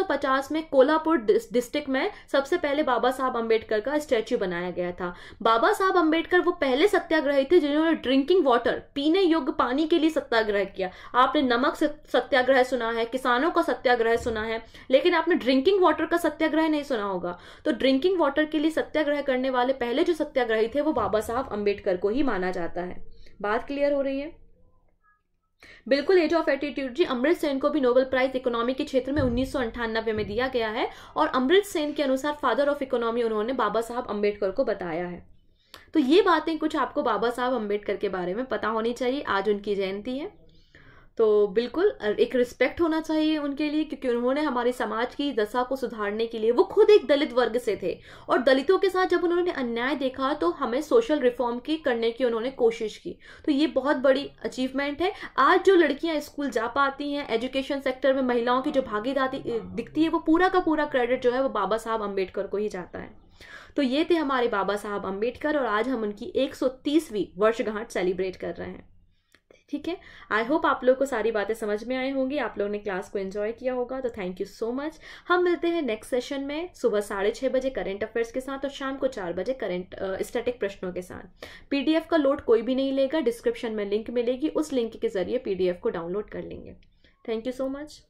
में कोल्हापुर डिस्ट्रिक्ट में सबसे पहले बाबा साहब अम्बेडकर का स्टैच्यू बनाया गया था बाबा साहब अम्बेडकर वो पहले सत्याग्रही थे जिन्होंने ड्रिंकिंग वाटर पीने योग्य पानी के लिए सत्याग्रह किया आपने नमक सत्याग्रह सुना है किसानों का सत्याग्रह सुना है लेकिन आपने ड्रिंकिंग वाटर का सत्याग्रह नहीं सुना होगा तो ड्रिंकिंग वाटर के लिए सत्याग्रह करने वाले पहले जो सत्याग्रही थे वो बाबा साहब अम्बेडकर को ही माना जाता है बात क्लियर हो रही है बिल्कुल एज ऑफ एटीट्यूड जी अमृत सेन को भी नोबेल प्राइज इकोनॉमी के क्षेत्र में उन्नीस में दिया गया है और अमृत सेन के अनुसार फादर ऑफ इकोनॉमी उन्होंने बाबा साहब अम्बेडकर को बताया है तो ये बातें कुछ आपको बाबा साहब अम्बेडकर के बारे में पता होनी चाहिए आज उनकी जयंती है तो बिल्कुल एक रिस्पेक्ट होना चाहिए उनके लिए क्योंकि उन्होंने हमारे समाज की दशा को सुधारने के लिए वो खुद एक दलित वर्ग से थे और दलितों के साथ जब उन्होंने अन्याय देखा तो हमें सोशल रिफॉर्म की करने की उन्होंने कोशिश की तो ये बहुत बड़ी अचीवमेंट है आज जो लड़कियां स्कूल जा पाती हैं एजुकेशन सेक्टर में महिलाओं की जो भागीदारी दिखती है वो पूरा का पूरा क्रेडिट जो है वो बाबा साहब अम्बेडकर को ही जाता है तो ये थे हमारे बाबा साहब अम्बेडकर और आज हम उनकी 130वीं वर्षगांठ सेलिब्रेट कर रहे हैं ठीक है आई होप आप लोग को सारी बातें समझ में आई होंगी आप लोगों ने क्लास को एंजॉय किया होगा तो थैंक यू सो मच हम मिलते हैं नेक्स्ट सेशन में सुबह साढ़े छः बजे करंट अफेयर्स के साथ और शाम को चार बजे करंट स्टैटिक प्रश्नों के साथ पीडीएफ का लोड कोई भी नहीं लेगा डिस्क्रिप्शन में लिंक मिलेगी उस लिंक के जरिए पीडीएफ को डाउनलोड कर लेंगे थैंक यू सो मच